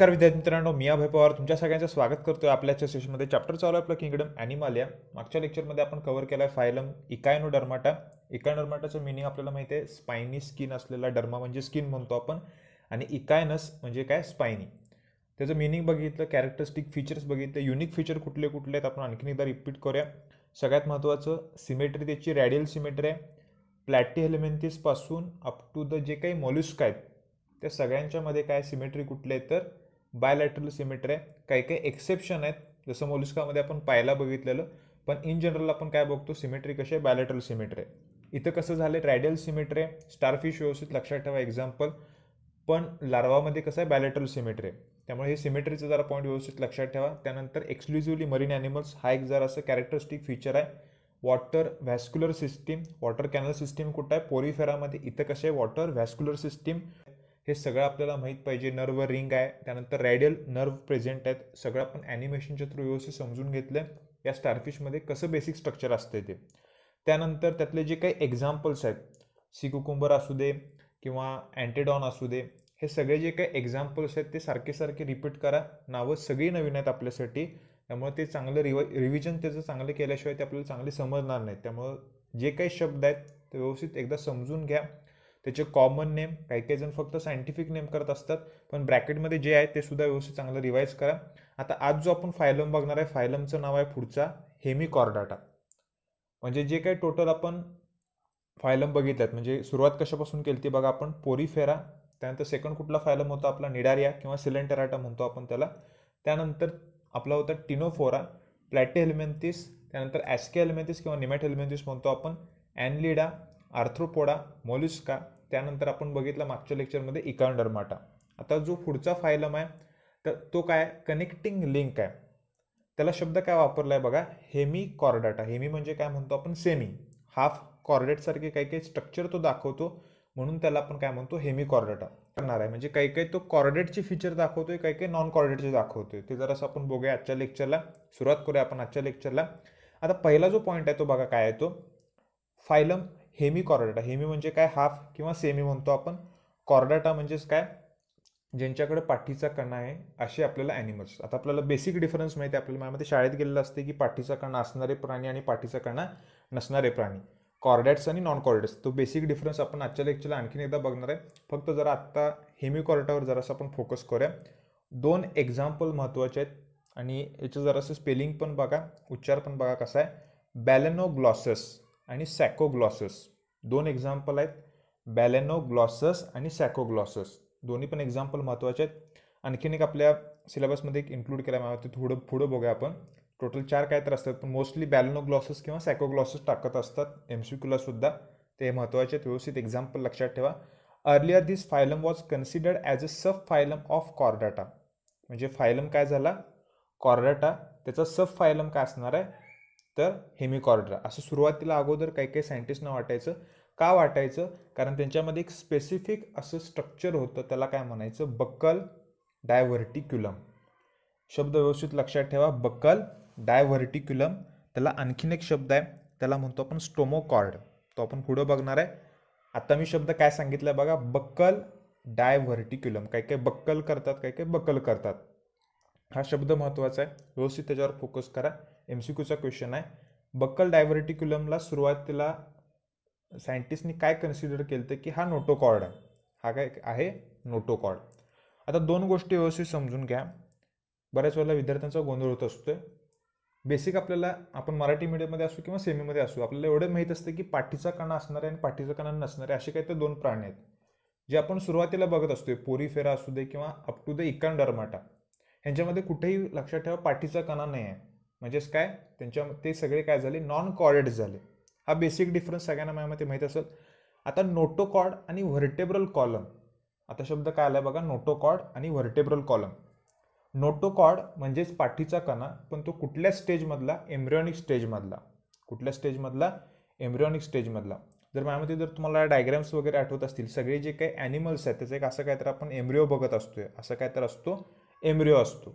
नमस्कार विद्यार्थी मित्रांनो मी अभय पवार तुमच्या सगळ्यांचं स्वागत करतो आहे आपल्या सेशनमध्ये चॅप्टर चालू आहे आपलं किंगडम ॲनिमल या मागच्या लेक्चरमध्ये आपण कव्हर केला आहे फायलम इकायनो डर्माटा डर्माटाचं मिनिंग आपल्याला माहिती आहे स्पायनी स्किन असलेला डर्मा म्हणजे स्किन म्हणतो आपण आणि इकायनस म्हणजे काय स्पायनी त्याचं मिनिंग बघितलं कॅरेक्टरिस्टिक फीचर्स बघितले युनिक फीचर कुठले कुठले आहेत आपण आणखीन एकदा रिपीट करूया सगळ्यात महत्त्वाचं सिमेट्री त्याची रॅडियल सिमेट्री आहे प्लॅटी हेलिमेंथिसपासून अप टू द जे काही मॉल्युस्क आहेत त्या सगळ्यांच्यामध्ये काय सिमेट्री कुठले तर बायलॅटरल सिमेट्री आहे काही काही एक्सेप्शन आहेत जसं मोलिस्कामध्ये आपण पाहायला बघितलेलं पण इन जनरल आपण काय बघतो सिमेट्री कशी आहे बायलॅटरल सिमेट्री आहे इथं कसं झालं रॅडियल सिमेट्री आहे स्टारफिश व्यवस्थित लक्षात ठेवा एक्झाम्पल पण लार्वामध्ये कसं आहे बायलॅटरल सिमेट्री आहे त्यामुळे हे सिमेट्रीचा जरा पॉईंट व्यवस्थित लक्षात ठेवा त्यानंतर एक्सक्लुझिव्हली मरीन ॲनिमल्स हा एक जरा असं कॅरेक्टरिस्टिक फीचर आहे water vascular system water canal system कुठं आहे पोरीफेरामध्ये इथं कसं आहे वॉटर व्हॅस्क्युलर सिस्टीम हे सगळं आपल्याला माहीत पाहिजे नर्व रिंग आहे त्यानंतर रॅडियल नर्व प्रेझेंट आहेत सगळं आपण ॲनिमेशनच्या थ्रू व्यवस्थित समजून घेतलं या स्टारफिशमध्ये कसं बेसिक स्ट्रक्चर असते ते त्यानंतर त्यातले जे काही एक्झाम्पल्स आहेत सी असू दे किंवा अँटेडॉन असू दे हे सगळे जे काही एक्झाम्पल्स आहेत ते सारखे सारखे रिपीट करा नावं सगळी नवीन आहेत आपल्यासाठी त्यामुळे ते चांगलं रिव रिव्हिजन त्याचं चांगलं केल्याशिवाय ते आपल्याला चांगले समजणार नाहीत त्यामुळं जे काही शब्द आहेत ते व्यवस्थित एकदा समजून घ्या त्याचे कॉमन नेम काही काही जण फक्त सायंटिफिक नेम करत असतात पण ब्रॅकेटमध्ये जे आहे ते सुद्धा व्यवस्थित चांगलं रिवाईज करा आता आज जो आपण फायलम बघणार आहे फायलमचं नाव आहे पुढचा हेमी कॉर्डाटा म्हणजे जे काही टोटल आपण फायलम बघितल्यात म्हणजे सुरुवात कशापासून केली ती बघा आपण पोरीफेरा त्यानंतर सेकंड कुठला फायलम होता आपला निडारिया किंवा सिलेंटराटा म्हणतो आपण त्याला त्यानंतर आपला होता टिनोफोरा प्लॅटे हेल्मेंथिस त्यानंतर ॲस्के हेल्मेंथिस किंवा निमॅट हेल्मेंथिस म्हणतो आपण ॲनलिडा आर्थ्रोपोडा मोलिस्का त्यानंतर आपण बघितलं मागच्या लेक्चरमध्ये इकाउंडरमाटा आता जो पुढचा फायलम आहे तर तो काय कनेक्टिंग लिंक आहे त्याला शब्द काय वापरला आहे बघा हेमी कॉर्डाटा हेमी म्हणजे काय म्हणतो आपण सेमी हाफ कॉर्डेटसारखे काही काही स्ट्रक्चर तो दाखवतो म्हणून त्याला आपण काय म्हणतो हेमी कॉर्डेटा करणार आहे म्हणजे काही काही तो कॉर्डेटची फीचर दाखवतोय काही काही नॉन कॉर्डेटचे दाखवतोय ते जरासं आपण बघूया आजच्या लेक्चरला सुरुवात करूया आपण आजच्या लेक्चरला आता पहिला जो पॉईंट आहे तो बघा काय आहे तो फायलम हेमी कॉर्डाटा हेमी म्हणजे काय हाफ किंवा सेमी म्हणतो आपण कॉर्डाटा म्हणजेच काय ज्यांच्याकडे पाठीचा कणा आहे असे आपल्याला ॲनिमल्स आता आपल्याला बेसिक डिफरन्स माहिती आहे आपल्याला मनामध्ये शाळेत गेलेलं असते की पाठीचा कणा असणारे प्राणी आणि पाठीचा कणा नसणारे प्राणी कॉर्डॅट्स आणि नॉन कॉर्डॅट्स तो बेसिक डिफरन्स आपण आजच्या लेक्चरला आणखीन एकदा बघणार आहे फक्त जरा आत्ता हेमी कॉर्डाटावर जरासं आपण फोकस करूया दोन एक्झाम्पल महत्त्वाचे आहेत आणि याचं जरासं स्पेलिंग पण बघा उच्चार पण बघा कसा आहे बॅलेनोग्लॉसस आणि सॅकोग्लॉसस दोन एक्झाम्पल आहेत बॅलेनोग्लॉसस आणि सॅकोग्लॉसस दोन्ही पण एक्झाम्पल महत्त्वाचे आहेत आणखीन एक आपल्या सिलेबसमध्ये एक इन्क्लूड केला ते थोडं पुढं बघूया आपण टोटल चार काय तर असतात पण मोस्टली बॅलेनोग्लॉसस किंवा सॅकोग्लॉसस टाकत असतात एम सी ते महत्त्वाचे आहेत व्यवस्थित एक्झाम्पल लक्षात ठेवा earlier this phylum was considered as a sub phylum of Chordata म्हणजे फायलम काय झाला कॉर्डाटा त्याचा सब फायलम काय असणार आहे तर हेमिकॉर्ड्रा असं सुरुवातीला अगोदर काही काही सायंटिस्टना वाटायचं का वाटायचं कारण त्यांच्यामध्ये एक स्पेसिफिक असं स्ट्रक्चर होतं त्याला काय म्हणायचं बक्कल डायव्हर्टिक्युलम शब्द व्यवस्थित लक्षात ठेवा बक्कल डायव्हर्टिक्युलम त्याला आणखीन एक शब्द आहे त्याला म्हणतो आपण स्टोमोकॉर्ड तो आपण पुढं बघणार आहे आता मी शब्द काय सांगितला बघा बक्कल डायव्हर्टिक्युलम काही काही बक्कल करतात काही काही बक्कल करतात हा शब्द महत्त्वाचा आहे व्यवस्थित त्याच्यावर फोकस करा एम सी क्यूचा क्वेश्चन आहे बक्कल डायव्हर्टिक्युलमला सुरुवातीला सायंटिस्टनी काय कन्सिडर केलं तर की हा नोटोकॉर्ड आहे हा काय आहे नोटोकॉर्ड आता दोन गोष्टी व्यवस्थित समजून घ्या बऱ्याच वेळेला विद्यार्थ्यांचा गोंधळ होत असतो बेसिक आपल्याला आपण मराठी मीडियममध्ये असू किंवा सेमीमध्ये असू आपल्याला एवढं माहीत असतं की पाठीचा कणा असणारे आणि पाठीचा कणा नसणारे असे काही तर दोन प्राणी आहेत जे आपण सुरुवातीला बघत असतो पोरी फेरा असू दे किंवा up to the Echinodermata ह्यांच्यामध्ये कुठेही लक्षात ठेवा पाठीचा कणा नाही आहे म्हणजेच काय त्यांच्या ते सगळे काय झाले नॉन कॉर्डेड झाले हा बेसिक डिफरन्स सगळ्यांना माझ्यामध्ये माहीत असेल आता नोटोकॉर्ड आणि व्हर्टेब्रल कॉलम आता शब्द काय आला बघा नोटोकॉड आणि व्हर्टेब्रल कॉलम नोटोकॉर्ड म्हणजेच पाठीचा कणा पण तो कुठल्या स्टेजमधला एम्ब्रिओनिक स्टेजमधला कुठल्या स्टेजमधला एम्ब्रिओनिक स्टेजमधला जर माझ्यामध्ये जर तुम्हाला डायग्राम्स वगैरे आठवत असतील सगळे जे काही ॲनिमल्स आहेत त्याचं एक असं काय तर आपण एम्ब्रिओ बघत असतोय असं काय तर असतो एम्ब्रिओ असतो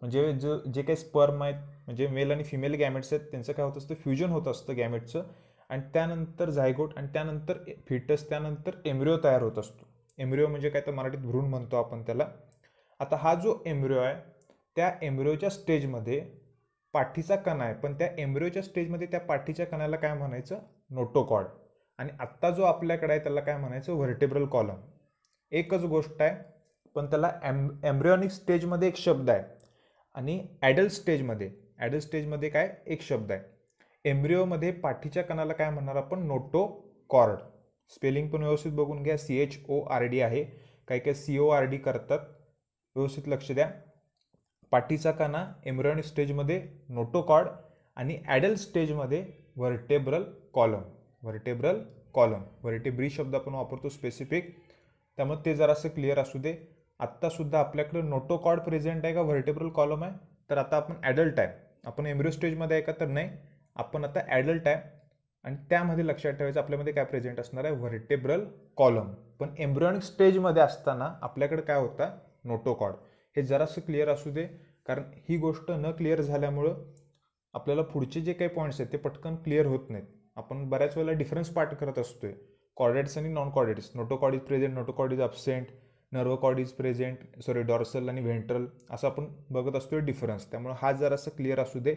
म्हणजे जो जे काही स्पर्म आहेत म्हणजे मेल आणि फिमेल गॅमेट्स आहेत त्यांचं काय होत असतं फ्युजन होत असतं गॅमेटचं आणि त्यानंतर झायगोट आणि त्यानंतर फिटस त्यानंतर एम्ब्रिओ तयार होत असतो एम्ब्रिओ म्हणजे काय तर मराठीत भ्रूण म्हणतो आपण त्याला आता हा जो एम्ब्रिओ आहे त्या एम्ब्रिओच्या स्टेजमध्ये पाठीचा कणा आहे पण त्या एम्ब्रिओच्या स्टेजमध्ये त्या पाठीच्या कणाला काय म्हणायचं नोटोकॉड आणि आत्ता जो आपल्याकडे आहे त्याला काय म्हणायचं व्हर्टेब्रल कॉलम एकच गोष्ट आहे पण त्याला एम एम्ब्रिओनिक स्टेजमध्ये एक शब्द आहे आणि ॲडल्ट स्टेजमध्ये ॲडल्ट स्टेजमध्ये काय एक शब्द आहे एम्ब्रिओमध्ये पाठीच्या कणाला काय म्हणणार आपण नोटो कॉर्ड स्पेलिंग पण व्यवस्थित बघून घ्या C H O R D आहे काही काही सी ओ आर डी करतात व्यवस्थित लक्ष द्या पाठीचा काना एम्ब्रॉयन स्टेजमध्ये कॉर्ड आणि ॲडल्ट स्टेजमध्ये vertebral column vertebral column vertebrae शब्द आपण वापरतो स्पेसिफिक त्यामुळे ते जरासं क्लिअर असू दे आत्तासुद्धा आपल्याकडे नोटोकॉड प्रेझेंट आहे का व्हर्टेब्रल कॉलम आहे तर आता आपण ॲडल्ट आहे आपण एम्ब्रियो स्टेजमध्ये आहे का तर नाही आपण आता ॲडल्ट आहे आणि त्यामध्ये लक्षात ठेवायचं आपल्यामध्ये काय प्रेझेंट असणार आहे व्हर्टेब्रल कॉलम पण एम्ब्रिओनिक स्टेजमध्ये असताना आपल्याकडे काय होता नोटोकॉड हे जरासं क्लिअर असू दे कारण ही गोष्ट न क्लिअर झाल्यामुळं आपल्याला पुढचे जे काही पॉईंट्स आहेत ते पटकन क्लिअर होत नाहीत आपण बऱ्याच वेळेला डिफरन्स पार्ट करत असतोय कॉर्डेट्स आणि non chordates notochord is present notochord is absent cord is present sorry dorsal आणि व्हेंट्रल असं आपण बघत असतो डिफरन्स त्यामुळे हा असं क्लिअर असू दे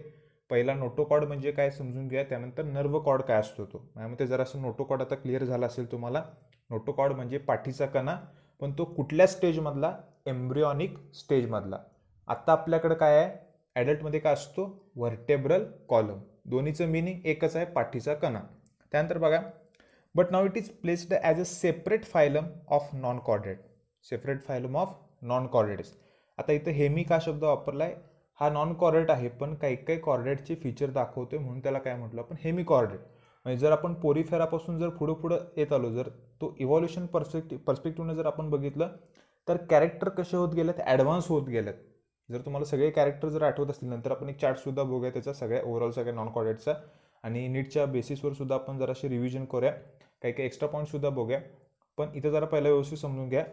पहिला नोटोकॉड म्हणजे काय समजून घ्या त्यानंतर नर्व कॉड काय असतो तो त्यामुळे असं नोटोकॉड आता क्लिअर झाला असेल तुम्हाला नोटोकॉड म्हणजे पाठीचा कणा पण तो कुठल्या स्टेजमधला एम्ब्रिओनिक स्टेजमधला आत्ता आपल्याकडं काय आहे ॲडल्टमध्ये काय असतो व्हर्टेब्रल कॉलम दोन्हीचं मिनिंग एकच आहे पाठीचा कणा त्यानंतर बघा but now it is placed as a separate phylum of non chordate separate phylum of non chordates आता इथं हेमी का शब्द वापरला आहे हा नॉन कॉर्डेट आहे पण काही काही कॉर्डेटचे फीचर दाखवतोय म्हणून त्याला काय म्हटलं आपण हेमी कॉर्डेट म्हणजे जर आपण पोरीफेरापासून जर पुढं पुढं येत आलो जर तो इव्हॉल्युशन पर्स्पेक्टिव्ह पर्स्पेक्टिव्हने जर आपण बघितलं तर कॅरेक्टर कसे होत गेलेत ॲडव्हान्स होत गेलेत जर तुम्हाला सगळे कॅरेक्टर जर आठवत असतील नंतर आपण एक चार्टसुद्धा बघूया त्याचा सगळ्या ओव्हरऑल सगळ्या नॉन कॉर्डेटचा आणि नीटच्या बेसिसवर सुद्धा आपण जराशी रिव्हिजन करूया काही काही एक्स्ट्रा पॉईंटसुद्धा बघूया पण इथं जरा पहिला व्यवस्थित समजून घ्या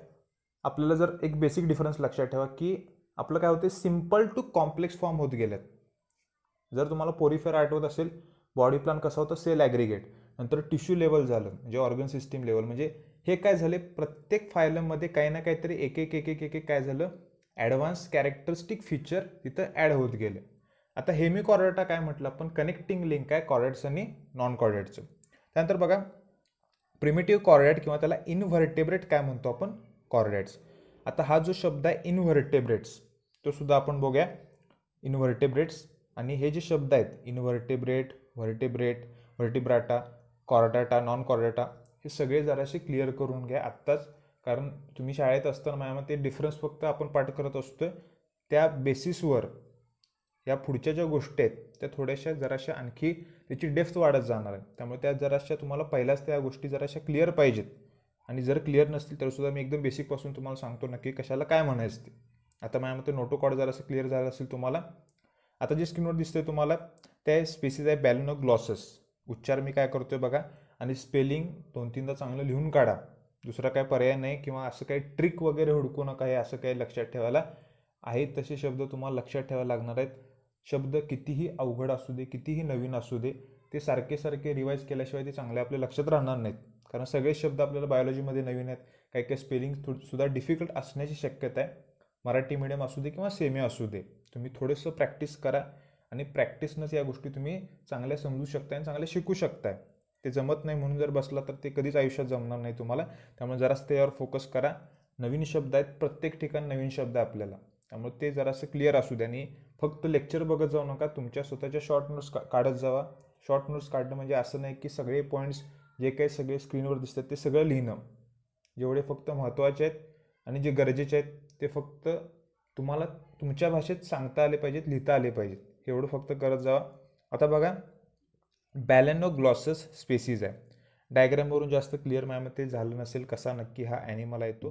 आपल्याला जर एक बेसिक डिफरन्स लक्षात ठेवा की आपलं काय होते सिम्पल टू कॉम्प्लेक्स फॉर्म होत गेलेत जर तुम्हाला पोरीफेअर आठवत असेल बॉडी प्लॅन कसा होतं सेल ॲग्रिगेट नंतर टिश्यू लेवल झालं म्हणजे ऑर्गन सिस्टीम लेवल म्हणजे हे काय झाले प्रत्येक फायलममध्ये काही ना काहीतरी एक एक एक एक एक काय झालं ॲडव्हान्स कॅरेक्टरिस्टिक फीचर तिथं ॲड होत गेले आता हेमी कॉर्डेटा काय म्हटलं आपण कनेक्टिंग लिंक आहे कॉर्डेट्स आणि नॉन कॉर्डेटचं त्यानंतर बघा प्रिमेटिव्ह कॉर्डेट किंवा त्याला इनव्हर्टेब्रेट काय म्हणतो आपण कॉर्डेट्स आता हा जो शब्द आहे इन्व्हर्टेब्रेट्स तो सुद्धा आपण बघूया इन्व्हर्टेब्रेट्स आणि हे जे शब्द आहेत invertebrate vertebrate Vertebrata Chordata non Chordata हे सगळे जराशी क्लिअर करून घ्या आत्ताच कारण तुम्ही शाळेत असताना माझ्या ते डिफरन्स फक्त आपण पाठ करत असतो त्या बेसिसवर या पुढच्या ज्या गोष्टी आहेत त्या थोड्याशा जराशा आणखी त्याची डेप्थ वाढत जाणार आहे त्यामुळे त्या जराशा तुम्हाला पहिल्याच त्या गोष्टी जराशा क्लिअर पाहिजेत आणि जर क्लिअर नसतील तर सुद्धा मी एकदम बेसिकपासून तुम्हाला सांगतो नक्की कशाला काय म्हणायचं ते आता माझ्या मते नोटोकॉड जर असं क्लिअर झालं असेल तुम्हाला आता जे स्क्रीनवर दिसते तुम्हाला त्या स्पेसिज आहे बॅलनो ग्लॉसेस उच्चार मी काय करतो आहे बघा आणि स्पेलिंग दोन तीनदा चांगलं लिहून काढा दुसरा काय पर्याय नाही किंवा असं काही ट्रिक वगैरे हुडकू नका हे असं काही लक्षात ठेवायला आहेत तसे शब्द तुम्हाला लक्षात ठेवायला लागणार आहेत शब्द कितीही अवघड असू दे कितीही नवीन असू दे ते सारखे सारखे रिवाईज केल्याशिवाय ते चांगले आपल्या लक्षात राहणार नाहीत कारण सगळे शब्द आपल्याला बायोलॉजीमध्ये नवीन आहेत काही काही स्पेलिंग सुद्धा डिफिकल्ट असण्याची शक्यता आहे मराठी मीडियम असू दे किंवा सेमी असू दे तुम्ही थोडंसं प्रॅक्टिस करा आणि प्रॅक्टिसनंच या गोष्टी तुम्ही चांगल्या समजू शकताय आणि चांगल्या शिकू शकताय ते जमत नाही म्हणून जर बसला तर ते कधीच आयुष्यात जमणार नाही तुम्हाला त्यामुळे जरासं त्यावर फोकस करा नवीन शब्द आहेत प्रत्येक ठिकाणी नवीन शब्द आहे आपल्याला त्यामुळे ते जरासं क्लिअर असू द्या आणि फक्त लेक्चर बघत जाऊ नका तुमच्या स्वतःच्या शॉर्ट नोट्स का काढत जावा शॉर्ट नोट्स काढणं म्हणजे असं नाही की सगळे पॉईंट्स जे काही सगळे स्क्रीनवर दिसतात ते सगळं लिहिणं जेवढे फक्त महत्त्वाचे आहेत आणि जे गरजेचे आहेत ते फक्त तुम्हाला तुमच्या भाषेत सांगता आले पाहिजेत लिहिता आले पाहिजेत एवढं फक्त करत जावा आता बघा बॅलेनो ग्लॉसेस स्पेसीज आहे डायग्रामवरून जास्त क्लिअर माझ्यामध्ये झालं नसेल कसा नक्की हा ॲनिमल आहे तो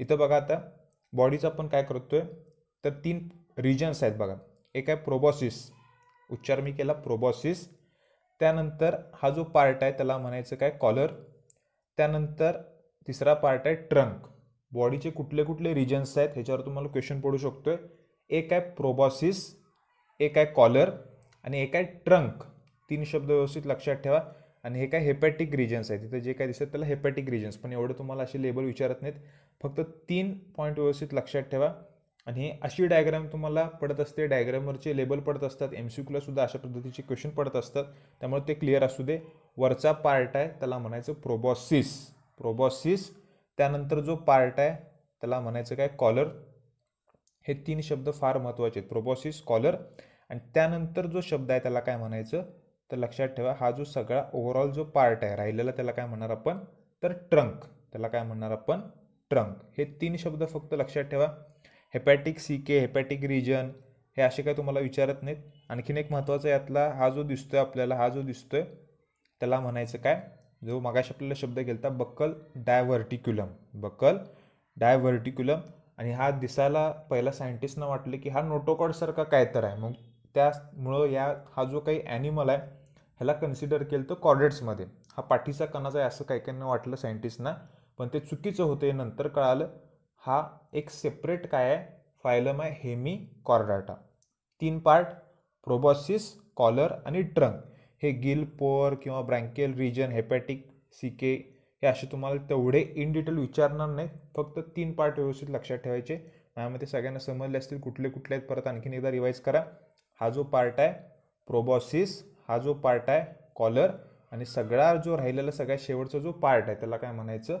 इथं बघा आता बॉडीचं आपण काय आहे तर तीन रिजन्स आहेत बघा एक आहे प्रोबॉसिस उच्चार मी केला प्रोबॉसिस त्यानंतर हा जो पार्ट आहे त्याला म्हणायचं काय कॉलर त्यानंतर तिसरा पार्ट आहे ट्रंक बॉडीचे कुठले कुठले रिजन्स आहेत ह्याच्यावर तुम्हाला क्वेश्चन पडू शकतो आहे एक आहे प्रोबॉसिस एक आहे कॉलर आणि एक आहे ट्रंक तीन शब्द व्यवस्थित लक्षात ठेवा आणि हे काय हेपॅटिक रिजन्स आहेत तिथं जे काय दिसत त्याला हेपॅटिक रिजन्स पण एवढं तुम्हाला असे लेबल विचारत नाहीत फक्त तीन पॉईंट व्यवस्थित लक्षात ठेवा आणि हे अशी डायग्राम तुम्हाला पडत असते डायग्रामवरचे लेबल पडत असतात एम सी सुद्धा अशा पद्धतीचे क्वेश्चन पडत असतात त्यामुळे ते क्लिअर असू दे वरचा पार्ट आहे त्याला म्हणायचं प्रोबॉसिस प्रोबॉसिस त्यानंतर जो पार्ट आहे त्याला म्हणायचं काय कॉलर हे तीन शब्द फार महत्त्वाचे आहेत प्रोबॉसिस कॉलर आणि त्यानंतर जो शब्द आहे त्याला काय म्हणायचं तर लक्षात ठेवा हा जो सगळा ओव्हरऑल जो पार्ट आहे राहिलेला त्याला काय म्हणणार आपण तर ट्रंक त्याला काय म्हणणार आपण ट्रंक हे तीन शब्द फक्त लक्षात ठेवा हेपॅटिक सी के हेपॅटिक रिजन हे असे काय तुम्हाला विचारत नाहीत आणखीन एक महत्त्वाचा यातला हा जो दिसतोय आपल्याला हा जो दिसतोय त्याला म्हणायचं काय जो मागाशी आपल्याला शब्द केला बक्कल डायव्हर्टिक्युलम बक्कल डायव्हर्टिक्युलम आणि हा दिसायला पहिला सायंटिस्टनं वाटले की हा नोटोकॉडसारखा काय तर आहे मग त्यामुळं या हा जो काही ॲनिमल आहे ह्याला कन्सिडर केलं तर कॉर्डेट्समध्ये हा पाठीचा कणाचा आहे असं काही काहींना वाटलं सायंटिस्टना पण ते चुकीचं होते नंतर कळालं हा एक सेपरेट काय आहे फायलम आहे हेमी कॉर्डाटा तीन पार्ट प्रोबॉसिस कॉलर आणि ट्रंक हे गिल पोअर किंवा ब्रँकेल रिजन हेपॅटिक सीके हे असे तुम्हाला तेवढे इन डिटेल विचारणार नाही फक्त तीन पार्ट व्यवस्थित लक्षात ठेवायचे माझ्यामध्ये सगळ्यांना समजले असतील कुठले कुठले आहेत परत आणखीन एकदा रिवाईज करा हा जो पार्ट आहे प्रोबॉसिस हा जो पार्ट आहे कॉलर आणि सगळा जो राहिलेला सगळ्यात शेवटचा जो पार्ट आहे त्याला काय म्हणायचं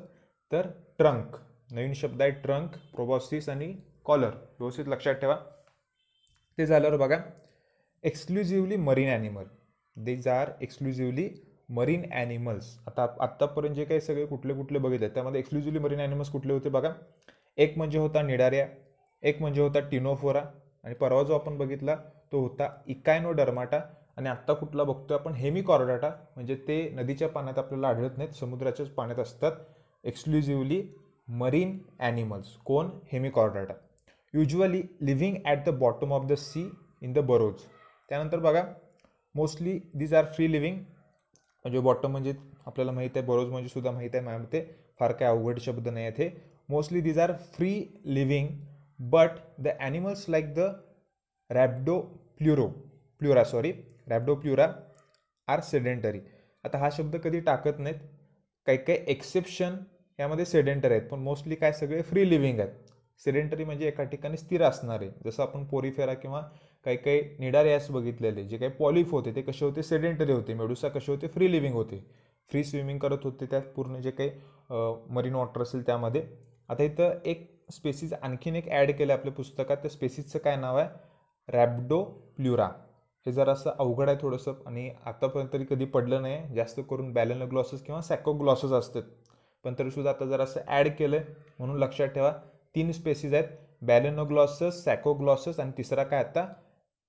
तर ट्रंक नवीन शब्द आहे ट्रंक प्रोबॉसिस आणि कॉलर व्यवस्थित लक्षात ठेवा ते झाल्यावर बघा exclusively marine animal these are exclusively marine animals आता आत्तापर्यंत जे काही सगळे कुठले कुठले बघितले त्यामध्ये एक्सक्लुझिव्हली मरीन ॲनिमल्स कुठले होते बघा एक म्हणजे होता निडाऱ्या एक म्हणजे होता टिनोफोरा आणि परवा जो आपण बघितला तो होता इकायनो डर्माटा आणि आत्ता कुठला बघतोय आपण हेमी कॉर्डाटा म्हणजे ते नदीच्या पाण्यात आपल्याला आढळत नाहीत समुद्राच्याच पाण्यात असतात एक्सक्लुझिव्हली मरीन ॲनिमल्स कोण Hemichordata usually living at the bottom of the sea in the burrows त्यानंतर बघा mostly these are free living म्हणजे बॉटम म्हणजे आपल्याला माहीत आहे बरोज म्हणजे सुद्धा माहीत आहे मॅम ते फार काय अवघड शब्द नाही आहेत हे mostly these are free living but the animals like the rhabdo pleuro pleura sorry Rhabdopleura are sedentary आता हा शब्द कधी टाकत नाहीत काही काही एक्सेप्शन यामध्ये सेडेंटरी आहेत पण मोस्टली काय सगळे फ्री लिव्हिंग आहेत सेडेंटरी म्हणजे एका ठिकाणी स्थिर असणारे जसं आपण पोरीफेरा किंवा काही काही अस बघितलेले जे काही पॉलिफ होते ते कसे होते सेडेंटरी होते मेडुसा कसे होते फ्री लिव्हिंग होते फ्री स्विमिंग करत होते त्यात पूर्ण जे काही मरीन वॉटर असेल त्यामध्ये आता इथं एक स्पेसीज आणखीन एक ॲड केलं आपल्या पुस्तकात त्या स्पेसीजचं काय नाव आहे रॅबडो प्ल्युरा हे जरा असं अवघड आहे थोडंसं आणि आतापर्यंत तरी कधी पडलं नाही जास्त करून बॅलन ग्लॉसेस किंवा सॅको ग्लॉसेस असतात पण सुद्धा आता जर असं ॲड केलं आहे म्हणून लक्षात ठेवा तीन स्पेसीज आहेत बॅलेनोग्लॉसस सॅकोग्लॉसस आणि तिसरा काय आता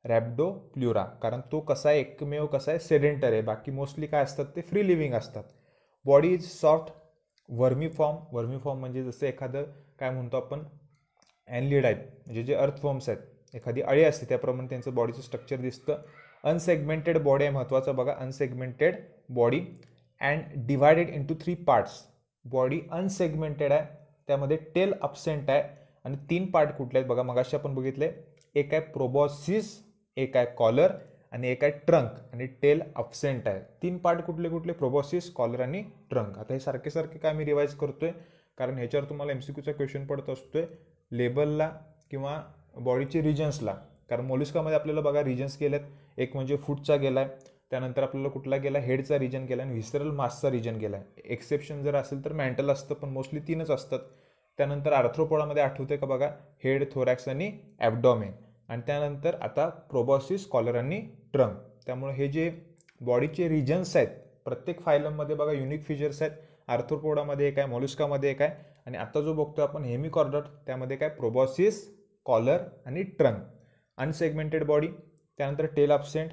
रॅबडो प्ल्युरा कारण तो कसा आहे एकमेव कसा आहे सेडेंटर आहे बाकी मोस्टली काय असतात ते फ्री लिव्हिंग असतात body is soft vermiform vermiform म्हणजे जसं एखादं काय म्हणतो आपण अँलिड आहेत म्हणजे जे अर्थ फॉर्म्स आहेत एखादी अळी असते त्याप्रमाणे त्यांचं बॉडीचं स्ट्रक्चर दिसतं अनसेगमेंटेड बॉडी आहे महत्त्वाचं बघा unsegmented body and divided into three parts body unsegmented आहे त्यामध्ये टेल अब्सेंट आहे आणि तीन पार्ट कुठले आहेत बघा मगाशी आपण बघितले एक आहे प्रोबॉसिस एक आहे कॉलर आणि एक आहे ट्रंक आणि टेल अपसेंट आहे तीन पार्ट कुठले कुठले प्रोबॉसिस कॉलर आणि ट्रंक आता हे सारखे सारखे काय मी रिवाईज करतोय कारण ह्याच्यावर तुम्हाला एम सी क्यूचा क्वेश्चन पडत असतोय लेबलला किंवा बॉडीचे रिजन्सला कारण मोलिस्कामध्ये आपल्याला बघा रिजन्स गेलेत एक म्हणजे फूटचा गेला आहे त्यानंतर आपल्याला कुठला गेला हेडचा रिजन गेला आणि व्हिसरल मासचा रिजन गेला एक्सेप्शन जर असेल तर मेंटल असतं पण मोस्टली तीनच असतात त्यानंतर आर्थ्रोपोडामध्ये आठवते का बघा हेड थोरॅक्स आणि ॲबडॉमेन आणि त्यानंतर आता प्रोबॉसिस कॉलर आणि ट्रंक त्यामुळे हे जे बॉडीचे रिजन्स आहेत प्रत्येक फायलममध्ये बघा युनिक फीचर्स आहेत आर्थ्रोपोडामध्ये एक आहे मॉलिस्कामध्ये एक आहे आणि आता जो बघतो आपण हेमिकॉर्डर त्यामध्ये काय प्रोबॉसिस कॉलर आणि ट्रंक अनसेगमेंटेड बॉडी त्यानंतर टेल अब्सेंट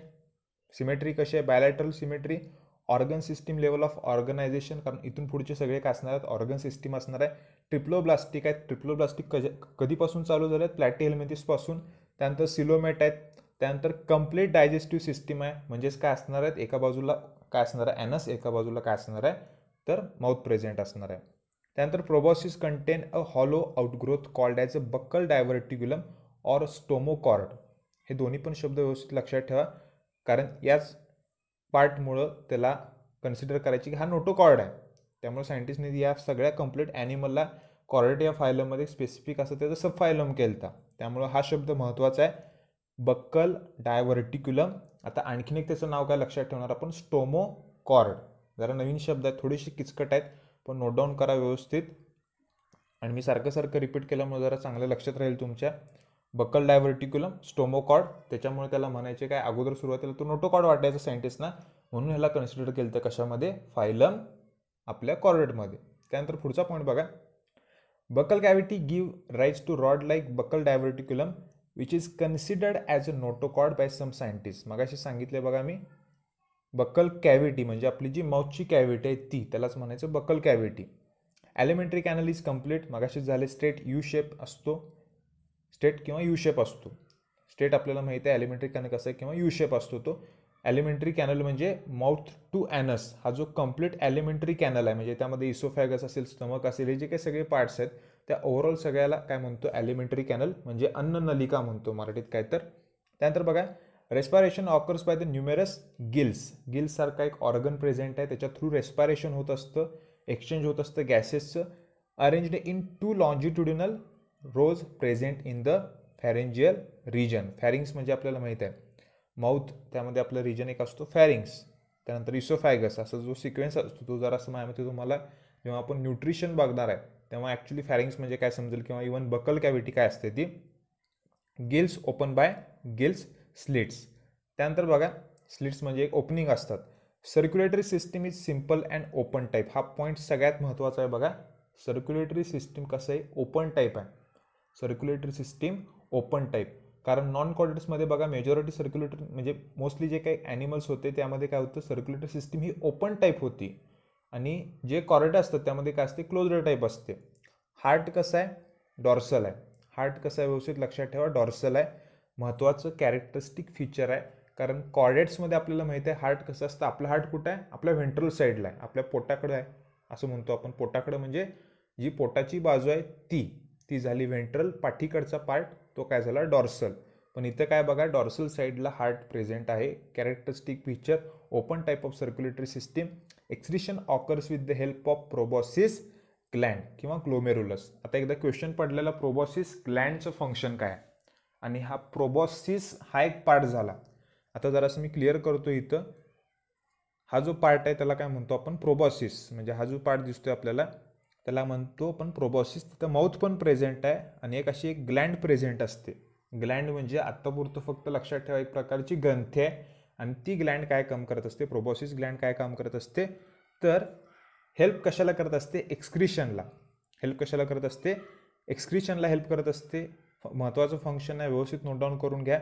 सिमेट्री कशी आहे bilateral symmetry organ system level of organisation कारण इथून पुढचे सगळे काय असणार आहेत ऑर्गन सिस्टीम असणार आहे ट्रिप्लोब्लास्टिक आहेत ट्रिप्लोब्लास्टिक कज कधीपासून चालू झाले आहेत प्लॅटी त्यानंतर सिलोमेट आहेत त्यानंतर कम्प्लीट डायजेस्टिव्ह सिस्टीम आहे म्हणजेच काय असणार आहेत एका बाजूला काय असणार आहे एनस एका बाजूला काय असणार आहे तर माउथ प्रेझेंट असणार आहे त्यानंतर proboscis contain a hollow outgrowth called as a buccal diverticulum or stomochord हे दोन्ही पण शब्द व्यवस्थित लक्षात ठेवा कारण याच पार्टमुळं त्याला कन्सिडर करायची की हा नोटो कॉर्ड आहे त्यामुळे सायंटिस्टने या सगळ्या कंप्लीट ॲनिमलला कॉर्ड या फायलममध्ये स्पेसिफिक असं त्याचं सब फायलम केलता त्यामुळं हा शब्द महत्त्वाचा आहे बक्कल डायव्हर्टिक्युलम आता आणखीन एक त्याचं नाव काय लक्षात ठेवणार आपण स्टोमो कॉर्ड जरा नवीन शब्द आहे थोडीशी किचकट आहेत पण नोट डाऊन करा व्यवस्थित आणि मी सारखं सारखं रिपीट केल्यामुळे जरा चांगलं लक्षात राहील तुमच्या बकल डायव्हर्टिक्युलम स्टोमोकॉड त्याच्यामुळे त्याला म्हणायचे काय अगोदर सुरुवातीला तो नोटोकॉड वाटायचा सायंटिस्टना म्हणून ह्याला कन्सिडर केलं तर कशामध्ये फायलम आपल्या कॉर्डमध्ये त्यानंतर पुढचा पॉईंट बघा buccal cavity give rise to rod like buccal diverticulum which is considered as a notochord by some scientist मगाशी सांगितले बघा मी बकल कॅव्हिटी म्हणजे आपली जी माउथची कॅव्हिटी आहे ती त्यालाच म्हणायचं buccal cavity alimentary canal is complete मगाशी झाले स्ट्रेट यू शेप असतो स्टेट किंवा यू शेप असतो स्टेट आपल्याला माहिती आहे ॲलिमेंटरी कॅनल कसं आहे किंवा यू शेप असतो तो ॲलिमेंटरी कॅनल म्हणजे माउथ टू ॲनस हा जो कम्प्लीट ॲलिमेंटरी कॅनल आहे म्हणजे त्यामध्ये इसोफॅगस असेल स्टमक असेल हे जे काही सगळे पार्ट्स आहेत त्या ओव्हरऑल सगळ्याला काय म्हणतो ॲलिमेंटरी कॅनल म्हणजे अन्न नलिका म्हणतो मराठीत काय तर त्यानंतर बघा respiration occurs by the numerous gills गिल्ससारखा एक ऑर्गन प्रेझेंट आहे त्याच्या थ्रू रेस्पायरेशन होत असतं एक्सचेंज होत असतं गॅसेसचं arranged in two longitudinal rows present in the pharyngeal region pharynx म्हणजे आपल्याला माहीत आहे माउथ त्यामध्ये आपला रिजन एक असतो फॅरिंग्स त्यानंतर इसोफायगस असा जो सिक्वेन्स असतो तो जरा असं आहे तुम्हाला जेव्हा आपण न्यूट्रिशन बघणार आहे तेव्हा ॲक्च्युली फॅरिंग्स म्हणजे काय समजेल किंवा इवन बकल कॅव्हिटी काय असते ती gills open by gills slits त्यानंतर बघा स्लिट्स म्हणजे एक ओपनिंग असतात circulatory system is simple and open type हा पॉईंट सगळ्यात महत्त्वाचा आहे बघा सर्क्युलेटरी सिस्टीम कसं आहे ओपन टाईप आहे सर्क्युलेटरी सिस्टीम ओपन टाईप कारण नॉन कॉर्डेट्समध्ये बघा मेजॉरिटी सर्क्युलेटरी म्हणजे मोस्टली जे काही ॲनिमल्स होते त्यामध्ये काय होतं सर्क्युलेटरी सिस्टीम ही ओपन टाईप होती आणि जे कॉर्डेट असतात त्यामध्ये काय असते क्लोजर टाईप असते हार्ट कसं आहे डॉर्सल आहे हार्ट कसं आहे व्यवस्थित लक्षात ठेवा डॉर्सल आहे महत्त्वाचं कॅरेक्टरिस्टिक फीचर आहे कारण कॉर्डेट्समध्ये आपल्याला माहिती आहे हार्ट कसं असतं आपलं हार्ट कुठं आहे आपल्या व्हेंट्रल साईडला आहे आपल्या पोटाकडं आहे असं म्हणतो आपण पोटाकडं म्हणजे जी पोटाची बाजू आहे ती ती झाली व्हेंट्रल पाठीकडचा पार्ट तो काय झाला डॉर्सल पण इथं काय बघा डॉर्सल साईडला हार्ट प्रेझेंट आहे characteristic feature open type of circulatory system excretion occurs with the help of proboscis gland किंवा ग्लोमेरुलस आता एकदा क्वेश्चन पडलेला प्रोबॉसिस ग्लँडचं फंक्शन काय आणि हा प्रोबॉसिस हा एक पार्ट झाला आता जरासं मी क्लिअर करतो इथं हा जो पार्ट आहे त्याला काय म्हणतो आपण प्रोबॉसिस म्हणजे हा जो पार्ट दिसतोय आपल्याला त्याला म्हणतो पण प्रोबॉसिस तिथं माउथ पण प्रेझेंट आहे आणि एक अशी एक ग्लँड प्रेझेंट असते ग्लँड म्हणजे आत्तापुरतं फक्त लक्षात ठेवा एक प्रकारची ग्रंथी आहे आणि ती ग्लँड काय काम करत असते प्रोबॉसिस ग्लँड काय काम करत असते तर हेल्प कशाला करत असते एक्सक्रिशनला हेल्प कशाला करत असते एक्सक्रिशनला हेल्प करत असते महत्त्वाचं फंक्शन आहे व्यवस्थित नोट डाऊन करून घ्या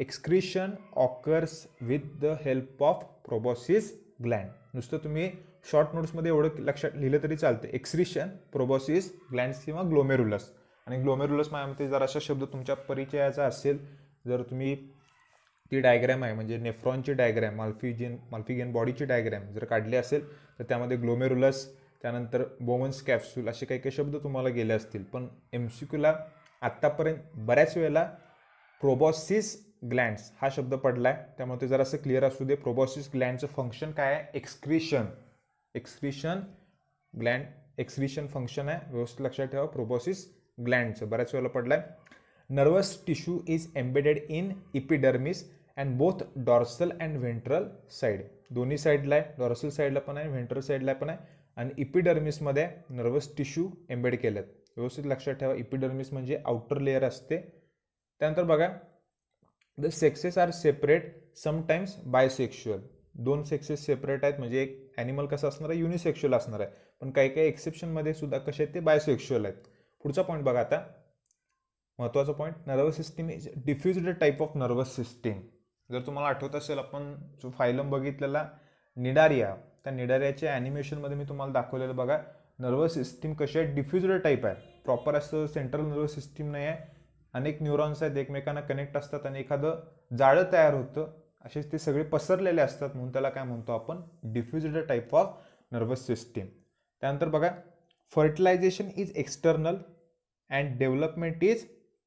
excretion occurs with the help of proboscis gland नुसतं तुम्ही शॉर्ट नोट्समध्ये एवढं लक्षात लिहिलं तरी चालते एक्सरिशन प्रोबॉसिस ग्लँड्स किंवा ग्लोमेरुलस आणि ग्लोमेरुलस माझ्यामध्ये जर अशा शब्द तुमच्या परिचयाचा असेल जर तुम्ही ती डायग्रॅम आहे म्हणजे नेफ्रॉनची डायग्रॅम माल्फिजिन माल्फिगियन बॉडीची डायग्रॅम जर काढली असेल तर त्यामध्ये ग्लोमेरुलस त्यानंतर बोमन्स कॅप्सूल असे काही काही शब्द तुम्हाला गेले असतील पण एम सी क्यूला आत्तापर्यंत बऱ्याच वेळेला प्रोबॉसिस ग्लँड्स हा शब्द पडला आहे त्यामुळे ते असं क्लिअर असू दे प्रोबॉसिस ग्लँडचं फंक्शन काय आहे excretion excretion gland excretion function आहे व्यवस्थित लक्षात ठेवा प्रोबोसिस ग्लँडचं बऱ्याच वेळेला पडलं आहे nervous tissue is embedded in epidermis and both dorsal and ventral side दोन्ही साईडला आहे डॉर्सल साईडला पण आहे व्हेंट्रल साईडला पण आहे आणि इपिडर्मिसमध्ये नर्वस टिश्यू एम्बेड केलेत व्यवस्थित लक्षात ठेवा इपिडर्मिस म्हणजे आउटर लेअर असते त्यानंतर बघा the sexes are separate sometimes bisexual दोन सेक्सेस सेपरेट आहेत म्हणजे एक ॲनिमल कसं असणार आहे युनिसेक्शुअल असणार आहे पण काही काही एक्सेप्शनमध्ये सुद्धा कसे आहेत ते बायोसेक्शुअल आहेत पुढचा पॉईंट बघा आता महत्त्वाचा point nervous system is diffused type of nervous system जर तुम्हाला आठवत असेल आपण जो फायलम बघितलेला निडारिया त्या निडारियाच्या ॲनिमेशनमध्ये मी तुम्हाला दाखवलेलं बघा नर्वस सिस्टीम कशी आहे डिफ्युज्ड टाईप आहे प्रॉपर असं सेंट्रल नर्वस सिस्टीम नाही आहे अनेक न्यूरॉन्स आहेत एकमेकांना कनेक्ट असतात आणि एखादं जाळं तयार होतं असे ते सगळे पसरलेले असतात म्हणून त्याला काय म्हणतो आपण diffuse type of nervous system त्यानंतर बघा fertilisation is external and development is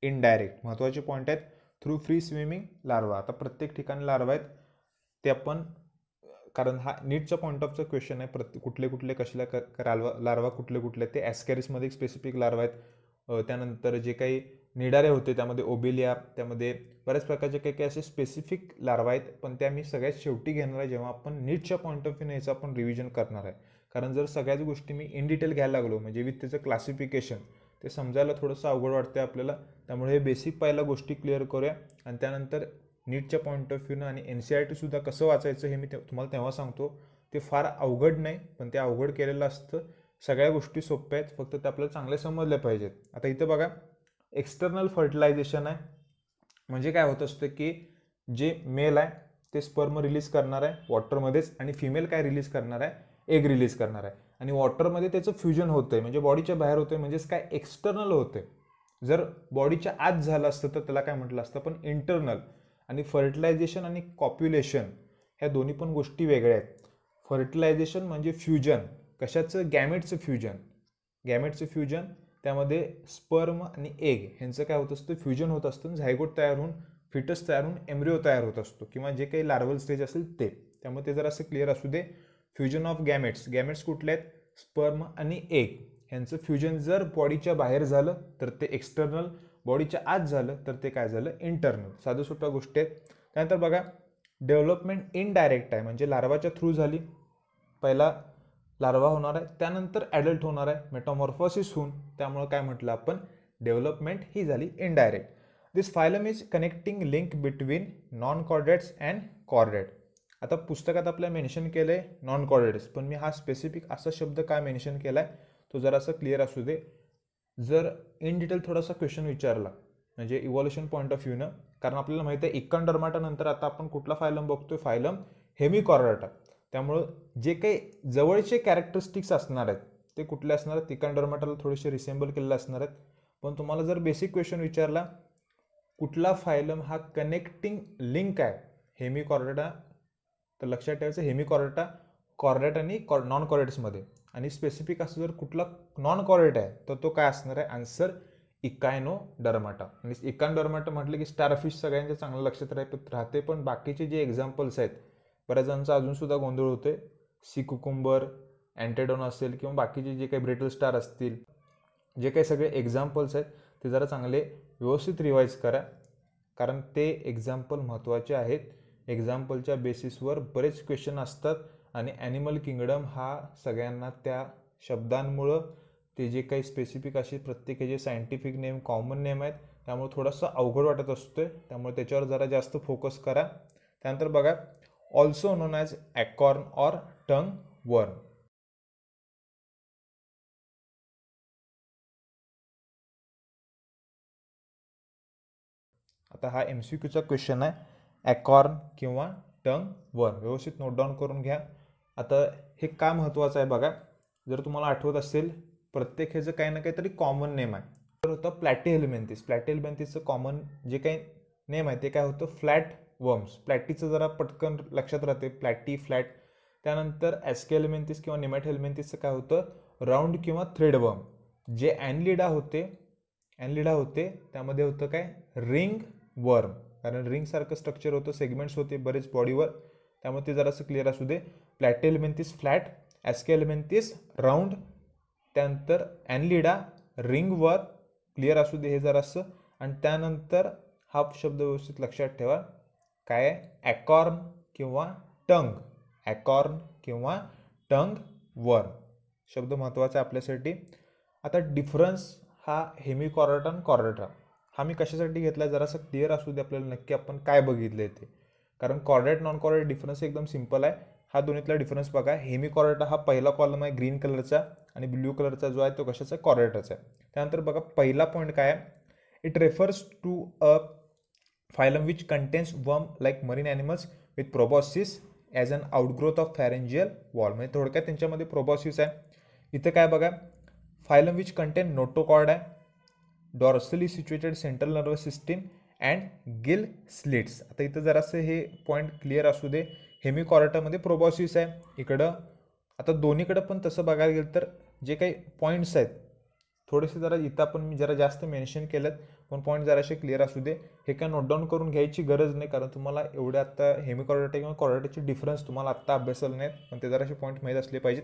indirect महत्त्वाचे पॉईंट आहेत थ्रू फ्री स्विमिंग लार्वा आता प्रत्येक ठिकाणी लार्वा आहेत ते आपण कारण हा नीटचा पॉईंट ऑफचा क्वेश्चन आहे प्रत्ये कुठले कुठले कशाला क लार्वा कुठले कुठले ते ॲस्कॅरिसमध्ये स्पेसिफिक लार्वा आहेत त्यानंतर जे काही निडारे होते त्यामध्ये ओबिलिया त्यामध्ये बऱ्याच प्रकारचे काही काही असे स्पेसिफिक लार्वा आहेत पण त्या मी सगळ्यात शेवटी घेणार आहे जेव्हा आपण नीटच्या पॉईंट ऑफ व्ह्यू याचं आपण रिव्हिजन करणार आहे कारण जर सगळ्याच गोष्टी मी इन डिटेल घ्यायला लागलो म्हणजे विथ त्याचं क्लासिफिकेशन ते समजायला थोडंसं अवघड वाटते आपल्याला त्यामुळे हे बेसिक पहिल्या गोष्टी क्लिअर करूया आणि त्यानंतर नीटच्या पॉईंट ऑफ व्ह्यूनं आणि एन सी आर e टीसुद्धा कसं वाचायचं हे मी ते तुम्हाला तेव्हा सांगतो ते फार अवघड नाही पण ते अवघड केलेलं असतं सगळ्या गोष्टी सोप्या आहेत फक्त ते आपल्याला चांगल्या समजल्या पाहिजेत आता इथं बघा एक्स्टर्नल फर्टिलायझेशन आहे म्हणजे काय होत असतं की जे मेल आहे ते स्पर्म रिलीज करणार आहे वॉटरमध्येच आणि फिमेल काय रिलीज करणार आहे एग रिलीज करणार आहे आणि वॉटरमध्ये त्याचं फ्युजन होतं आहे म्हणजे बॉडीच्या बाहेर होतं आहे म्हणजेच काय एक्स्टर्नल होतं आहे जर बॉडीच्या आत झालं असतं तर त्याला काय म्हटलं असतं पण इंटरनल आणि फर्टिलायझेशन आणि कॉप्युलेशन ह्या दोन्ही पण गोष्टी वेगळ्या आहेत फर्टिलायझेशन म्हणजे फ्युजन कशाचं गॅमेटचं फ्युजन गॅमेटचं फ्युजन त्यामध्ये स्पर्म आणि एग ह्यांचं काय होत असतं फ्युजन होत असतं झायगोट तयार होऊन फिटस तयार होऊन एम्ब्रिओ तयार होत असतो किंवा जे काही लार्वल स्टेज असेल ते त्यामुळे ते जर असं क्लिअर असू दे फ्युजन ऑफ गॅमेट्स गॅमेट्स कुठले आहेत स्पर्म आणि एग ह्यांचं फ्युजन जर बॉडीच्या बाहेर झालं तर ते एक्स्टर्नल बॉडीच्या आत झालं तर ते काय झालं इंटरनल साधं सोप्या गोष्टी आहेत त्यानंतर बघा डेव्हलपमेंट इनडायरेक्ट आहे म्हणजे लार्वाच्या थ्रू झाली पहिला लार्वा होणार आहे त्यानंतर ॲडल्ट होणार आहे मेटामॉर्फोसिस होऊन त्यामुळं काय म्हटलं आपण डेव्हलपमेंट ही झाली indirect this phylum is connecting link between non chordates and chordate आता पुस्तकात आपल्या मेन्शन केलं आहे नॉन कॉर्डेट्स पण मी हा स्पेसिफिक असा शब्द काय मेन्शन केला आहे तो असं क्लिअर असू दे जर इन डिटेल थोडासा क्वेश्चन विचारला म्हणजे इव्हॉल्युशन पॉईंट ऑफ व्ह्यूनं कारण आपल्याला माहिती आहे इक्कन डर्माटानंतर आता आपण कुठला फायलम बघतोय फायलम हेमी कॉर्डाटा त्यामुळं जे काही जवळचे कॅरेक्टरिस्टिक्स असणार आहेत ते कुठले असणार आहेत तिकांडरमॅटाला थोडेसे रिसेंबल केलेले असणार आहेत पण तुम्हाला जर बेसिक क्वेश्चन विचारला कुठला फायलम हा कनेक्टिंग लिंक आहे हेमी कॉर्डेटा तर लक्षात ठेवायचं हेमी कॉर्डेटा कॉर्डेट आणि कॉ नॉन कॉर्डेट्समध्ये आणि स्पेसिफिक असं जर कुठला नॉन कॉर्डेट आहे तर तो काय असणार आहे आन्सर इकायनो डर्माटा म्हणजे इकान डर्माटा म्हटलं की स्टारफिश सगळ्यांच्या चांगलं लक्षात राहते पण बाकीचे जे एक्झाम्पल्स आहेत बऱ्याच जणांचा अजूनसुद्धा गोंधळ होतो आहे सी कुकुंबर अँटेडॉन असेल किंवा बाकीचे जे काही ब्रिटल स्टार असतील जे काही सगळे एक्झाम्पल्स आहेत ते जरा चांगले व्यवस्थित रिवाईज करा कारण ते एक्झाम्पल महत्त्वाचे आहेत एक्झाम्पलच्या बेसिसवर बरेच क्वेश्चन असतात आणि ॲनिमल किंगडम हा सगळ्यांना त्या शब्दांमुळं ते जे काही स्पेसिफिक असे प्रत्येक जे सायंटिफिक नेम कॉमन नेम आहेत त्यामुळे थोडंसं अवघड वाटत असतो आहे त्यामुळे त्याच्यावर जरा जास्त फोकस करा त्यानंतर बघा also known as acorn or tongue worm. आता हा एम सी क्यूचा क्वेश्चन आहे ॲकॉर्न किंवा टंग वर्म व्यवस्थित नोट डाऊन करून घ्या आता हे का महत्त्वाचं आहे बघा जर तुम्हाला आठवत असेल प्रत्येक ह्याचं काही ना काहीतरी कॉमन नेम आहे तर होतं प्लॅटेहेलमेंथिस प्लॅटेहेलमेंथिसचं कॉमन जे काही नेम आहे ते काय होतं फ्लॅट वर्म्स प्लॅटीचं जरा पटकन लक्षात राहते प्लॅटी फ्लॅट त्यानंतर ॲस्केलमेंथिस किंवा निमॅट काय होतं राऊंड किंवा थ्रेड वर्म जे ॲनलिडा होते ॲनलिडा होते त्यामध्ये होतं काय रिंग वर्म कारण रिंगसारखं स्ट्रक्चर होतं सेगमेंट्स होते बरेच बॉडीवर त्यामुळे ते जरासं क्लिअर असू दे प्लॅटेलमेंथिस फ्लॅट ॲस्केलमेंथिस राऊंड त्यानंतर ॲनलिडा वर क्लिअर असू दे हे जरासं आणि त्यानंतर हा शब्द व्यवस्थित लक्षात ठेवा काय ॲकॉर्न किंवा टंग ॲकॉर्न किंवा टंग वर शब्द महत्त्वाचा आहे आपल्यासाठी आता डिफरन्स हा हेमिकॉरटन कॉर्डेटा हा मी कशासाठी घेतला आहे जरासं क्लिअर असू दे आपल्याला नक्की आपण काय बघितलं ते कारण कॉर्डेट नॉन कॉर्डेट डिफरन्स एकदम सिंपल आहे हा दोन्हीतला डिफरन्स बघा हेमिकॉरटा हा पहिला कॉलम आहे ग्रीन कलरचा आणि ब्ल्यू कलरचा जो आहे तो कशाचा कॉर्डेटाचा आहे त्यानंतर बघा पहिला पॉईंट काय आहे it refers to a phylum which contains worm like marine animals with proboscis as an outgrowth of pharyngeal wall म्हणजे थोडक्यात त्यांच्यामध्ये प्रोबॉसिस आहे इथं काय बघा फायलम विच कंटेन नोटोकॉर्ड आहे dorsally situated central nervous system and gill slits आता इथं जरासं हे पॉईंट क्लिअर असू दे हेमिकॉरटामध्ये प्रोबॉसिस आहे इकडं आता दोन्हीकडं पण तसं बघायला गेलं तर जे काही पॉईंट्स आहेत थोडेसे जरा इथं पण मी जरा जास्त मेन्शन केलं पण पॉईंट जरासे क्लिअर असू दे हे काय नोट डाऊन करून घ्यायची गरज नाही कारण तुम्हाला एवढे आत्ता हेमी कॉर्डाटे किंवा कॉर्डाटेचे डिफरन्स तुम्हाला आत्ता अभ्यासाला नाहीत पण ते असे पॉईंट माहीत असले पाहिजेत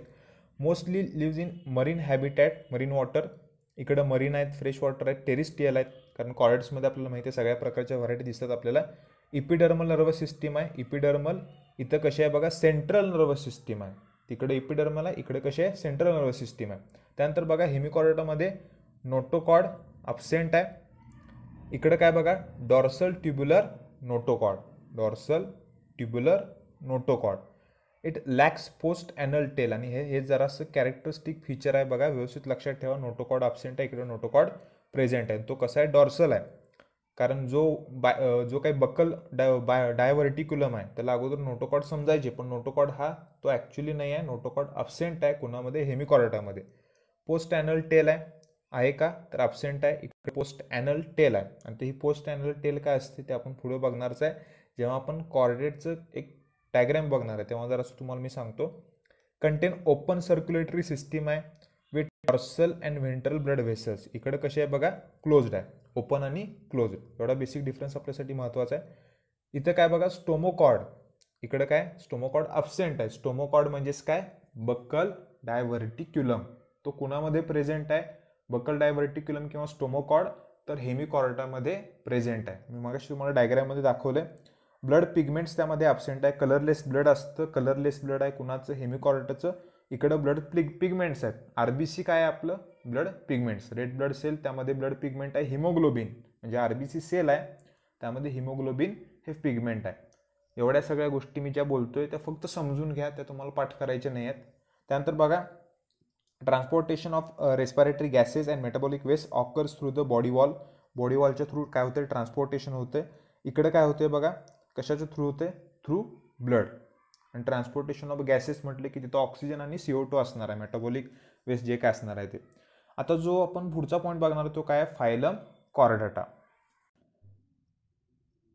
mostly lives in marine habitat marine water इकडं मरीन आहेत फ्रेश वॉटर आहेत टेरिस्टियल आहेत कारण कॉर्डेट्समध्ये आपल्याला माहिती आहे सगळ्या प्रकारच्या व्हरायटी दिसतात आपल्याला इपिडर्मल नर्वस सिस्टीम आहे इपिडर्मल इथं कशी आहे बघा सेंट्रल नर्वस सिस्टीम आहे तिकडे इपिडर्मल आहे इकडे कसे आहे सेंट्रल नर्वस सिस्टीम आहे त्यानंतर बघा हेमिकॉर्डटामध्ये नोटोकॉड अब्सेंट आहे इकडं काय बघा dorsal tubular notochord dorsal tubular notochord it lacks post anal tail आणि हे हे जरासं कॅरेक्टरिस्टिक फीचर आहे बघा व्यवस्थित लक्षात ठेवा नोटोकॉड अबसेंट आहे इकडे नोटोकॉड प्रेझेंट आहे तो कसा आहे डॉर्सल आहे कारण जो बाय जो काही बक्कल डाय बाय डायव्हर्टिक्युलम आहे त्याला अगोदर नोटोकॉड समजायचे पण नोटोकॉड हा तो ॲक्च्युली नाही आहे नोटोकॉड अब्सेंट आहे कुणामध्ये कॉरेटामध्ये पोस्ट ॲनल टेल आहे आहे का तर अब्सेंट आहे इकडे पोस्ट ॲनल टेल आहे आणि ते ही पोस्ट ॲनल टेल काय असते ते आपण पुढे बघणारच आहे जेव्हा आपण कॉर्डेटचं एक डायग्रॅम बघणार आहे तेव्हा जरा तुम्हाला मी सांगतो कंटेन ओपन सर्क्युलेटरी सिस्टीम आहे with dorsal and ventral blood vessels इकडे कसे आहे बघा क्लोज्ड आहे ओपन आणि क्लोज एवढा बेसिक डिफरन्स आपल्यासाठी महत्त्वाचा आहे इथं काय बघा स्टोमोकॉर्ड इकडं काय स्टोमोकॉर्ड अब्सेंट आहे स्टोमोकॉर्ड म्हणजेच काय बक्कल डायव्हर्टिक्युलम तो कुणामध्ये प्रेझेंट आहे बक्कल डायव्हर्टिक्युलम किंवा स्टोमोकॉर्ड तर हेमिकॉर्टामध्ये प्रेझेंट आहे मी मगाशी तुम्हाला डायग्राममध्ये दाखवलं आहे ब्लड पिगमेंट्स त्यामध्ये ॲबसेंट आहे कलरलेस ब्लड असतं कलरलेस ब्लड आहे कुणाचं हेमिकॉर्टाचं इकडं ब्लड पिग पिगमेंट्स आहेत आर बी सी काय आहे आपलं blood pigments red blood cell त्यामध्ये ब्लड पिगमेंट आहे हिमोग्लोबिन म्हणजे आर बी सी सेल आहे त्यामध्ये हिमोग्लोबिन हे पिगमेंट आहे एवढ्या सगळ्या गोष्टी मी ज्या बोलतो आहे त्या फक्त समजून घ्या त्या तुम्हाला पाठ करायच्या नाही आहेत त्यानंतर बघा transportation of respiratory gases and metabolic waste occurs through the body wall body वॉलच्या थ्रू काय होतं ट्रान्सपोर्टेशन होतं इकडं काय होतं बघा कशाच्या थ्रू होते थ्रू ब्लड आणि ट्रान्सपोर्टेशन ऑफ गॅसेस म्हटले की तिथं ऑक्सिजन आणि सीओ टू असणार आहे मेटाबॉलिक वेस्ट जे काय असणार आहे ते आता जो आपण पुढचा पॉईंट बघणार तो काय फायलम कॉर्डेटा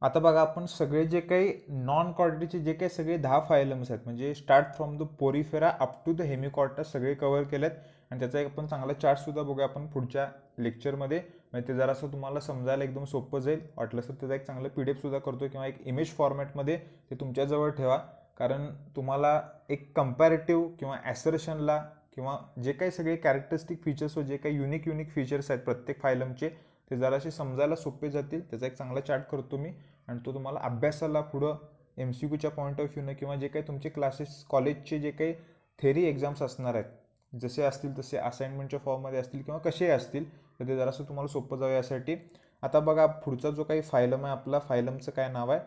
आता बघा आपण सगळे जे काही नॉन कॉर्डेटचे जे काही सगळे दहा फायलम्स आहेत म्हणजे start from the Porifera up to the Hemichordata सगळे कव्हर केलेत आणि त्याचा एक आपण चांगला सुद्धा बघूया आपण पुढच्या लेक्चरमध्ये म्हणजे ते जरासं तुम्हाला समजायला एकदम सोपं जाईल वाटलं तर त्याचा एक चांगलं पी डी एफसुद्धा करतो किंवा एक इमेज फॉर्मॅटमध्ये ते तुमच्याजवळ ठेवा कारण तुम्हाला एक कंपॅरेटिव्ह किंवा ॲसरेशनला किंवा जे काही सगळे कॅरेक्टरिस्टिक फीचर्स व जे काही युनिक युनिक फीचर्स आहेत प्रत्येक फायलमचे ते जरासे समजायला सोपे जातील त्याचा एक चांगला चार्ट करतो मी आणि तो तुम्हाला अभ्यासाला पुढं एम सी क्यूच्या पॉईंट ऑफ व्ह्यूनं किंवा जे काही तुमचे क्लासेस कॉलेजचे जे काही थेरी एक्झाम्स असणार आहेत जसे असतील तसे असाइनमेंटच्या फॉर्ममध्ये असतील किंवा कसे असतील तर ते जरासं तुम्हाला सोपं जावं यासाठी आता बघा पुढचा जो काही फायलम आहे आपला फायलमचं काय नाव आहे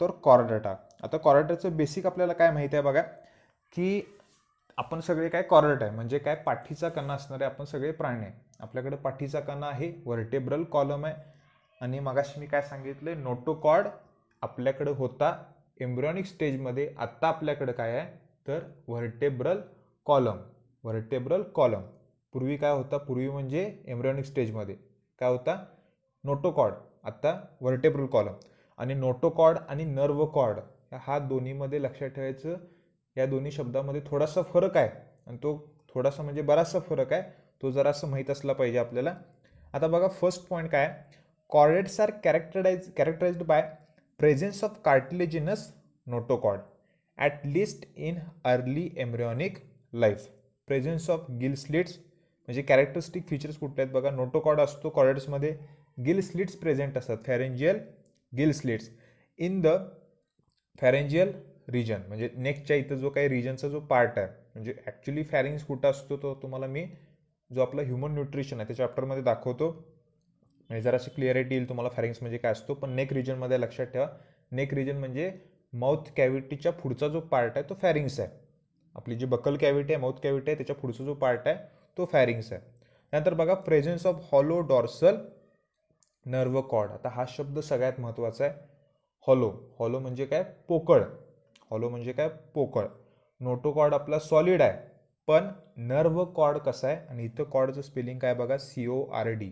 तर कॉर्डाटा आता कॉर्डाटाचं बेसिक आपल्याला काय माहिती आहे बघा की आपण सगळे काय कॉर्डट आहे म्हणजे काय पाठीचा कणा असणारे आपण सगळे प्राणी आहे आपल्याकडे पाठीचा कणा आहे व्हर्टेब्रल कॉलम आहे आणि मगाशी मी काय सांगितलं नोटोकॉर्ड आपल्याकडे होता एम्ब्रॉनिक स्टेजमध्ये आत्ता आपल्याकडे काय आहे तर व्हर्टेब्रल कॉलम व्हर्टेब्रल कॉलम पूर्वी काय होता पूर्वी म्हणजे एम्ब्रॉनिक स्टेजमध्ये काय होता नोटोकॉर्ड आत्ता व्हर्टेब्रल कॉलम आणि नोटोकॉर्ड आणि नर्व कॉर्ड हा दोन्हीमध्ये लक्षात ठेवायचं या दोन्ही शब्दामध्ये थोडासा फरक आहे आणि तो थोडासा म्हणजे बराचसा फरक आहे तो जरासा माहीत असला पाहिजे आपल्याला आता बघा फर्स्ट पॉईंट काय chordates are characterise characterised by presence of cartilaginous notochord at least in early embryonic life presence of gill slits म्हणजे कॅरेक्टरिस्टिक फीचर्स कुठले आहेत बघा नोटोकॉर्ड असतो कॉर्डेट्समध्ये गिल स्लिट्स प्रेझेंट असतात pharyngeal gill slits in the pharyngeal region म्हणजे नेकच्या इथं जो काही रिजनचा जो पार्ट आहे म्हणजे ॲक्च्युली फॅरिंग्स कुठं असतो तो तुम्हाला मी जो आपला ह्युमन न्यूट्रिशन आहे त्या चॅप्टरमध्ये दाखवतो म्हणजे जराशी क्लिअरिटी येईल तुम्हाला फॅरिंग्स म्हणजे काय असतो पण नेक रिजनमध्ये लक्षात ठेवा नेक रिजन म्हणजे माउथ कॅव्हिटीच्या पुढचा जो पार्ट आहे तो फॅरिंग्स आहे आपली जी बकल कॅव्हिटी आहे माउथ कॅव्हिटी आहे त्याच्या पुढचा जो पार्ट आहे तो फॅरिंग्स आहे त्यानंतर बघा presence of hollow dorsal nerve cord आता हा शब्द सगळ्यात महत्त्वाचा आहे हॉलो हॉलो म्हणजे काय पोकळ हॉलो म्हणजे काय पोकळ नोटोकॉर्ड आपला सॉलिड आहे पण नर्व कॉर्ड कसा आहे आणि इथं कॉर्डचं स्पेलिंग काय बघा सी ओ आर डी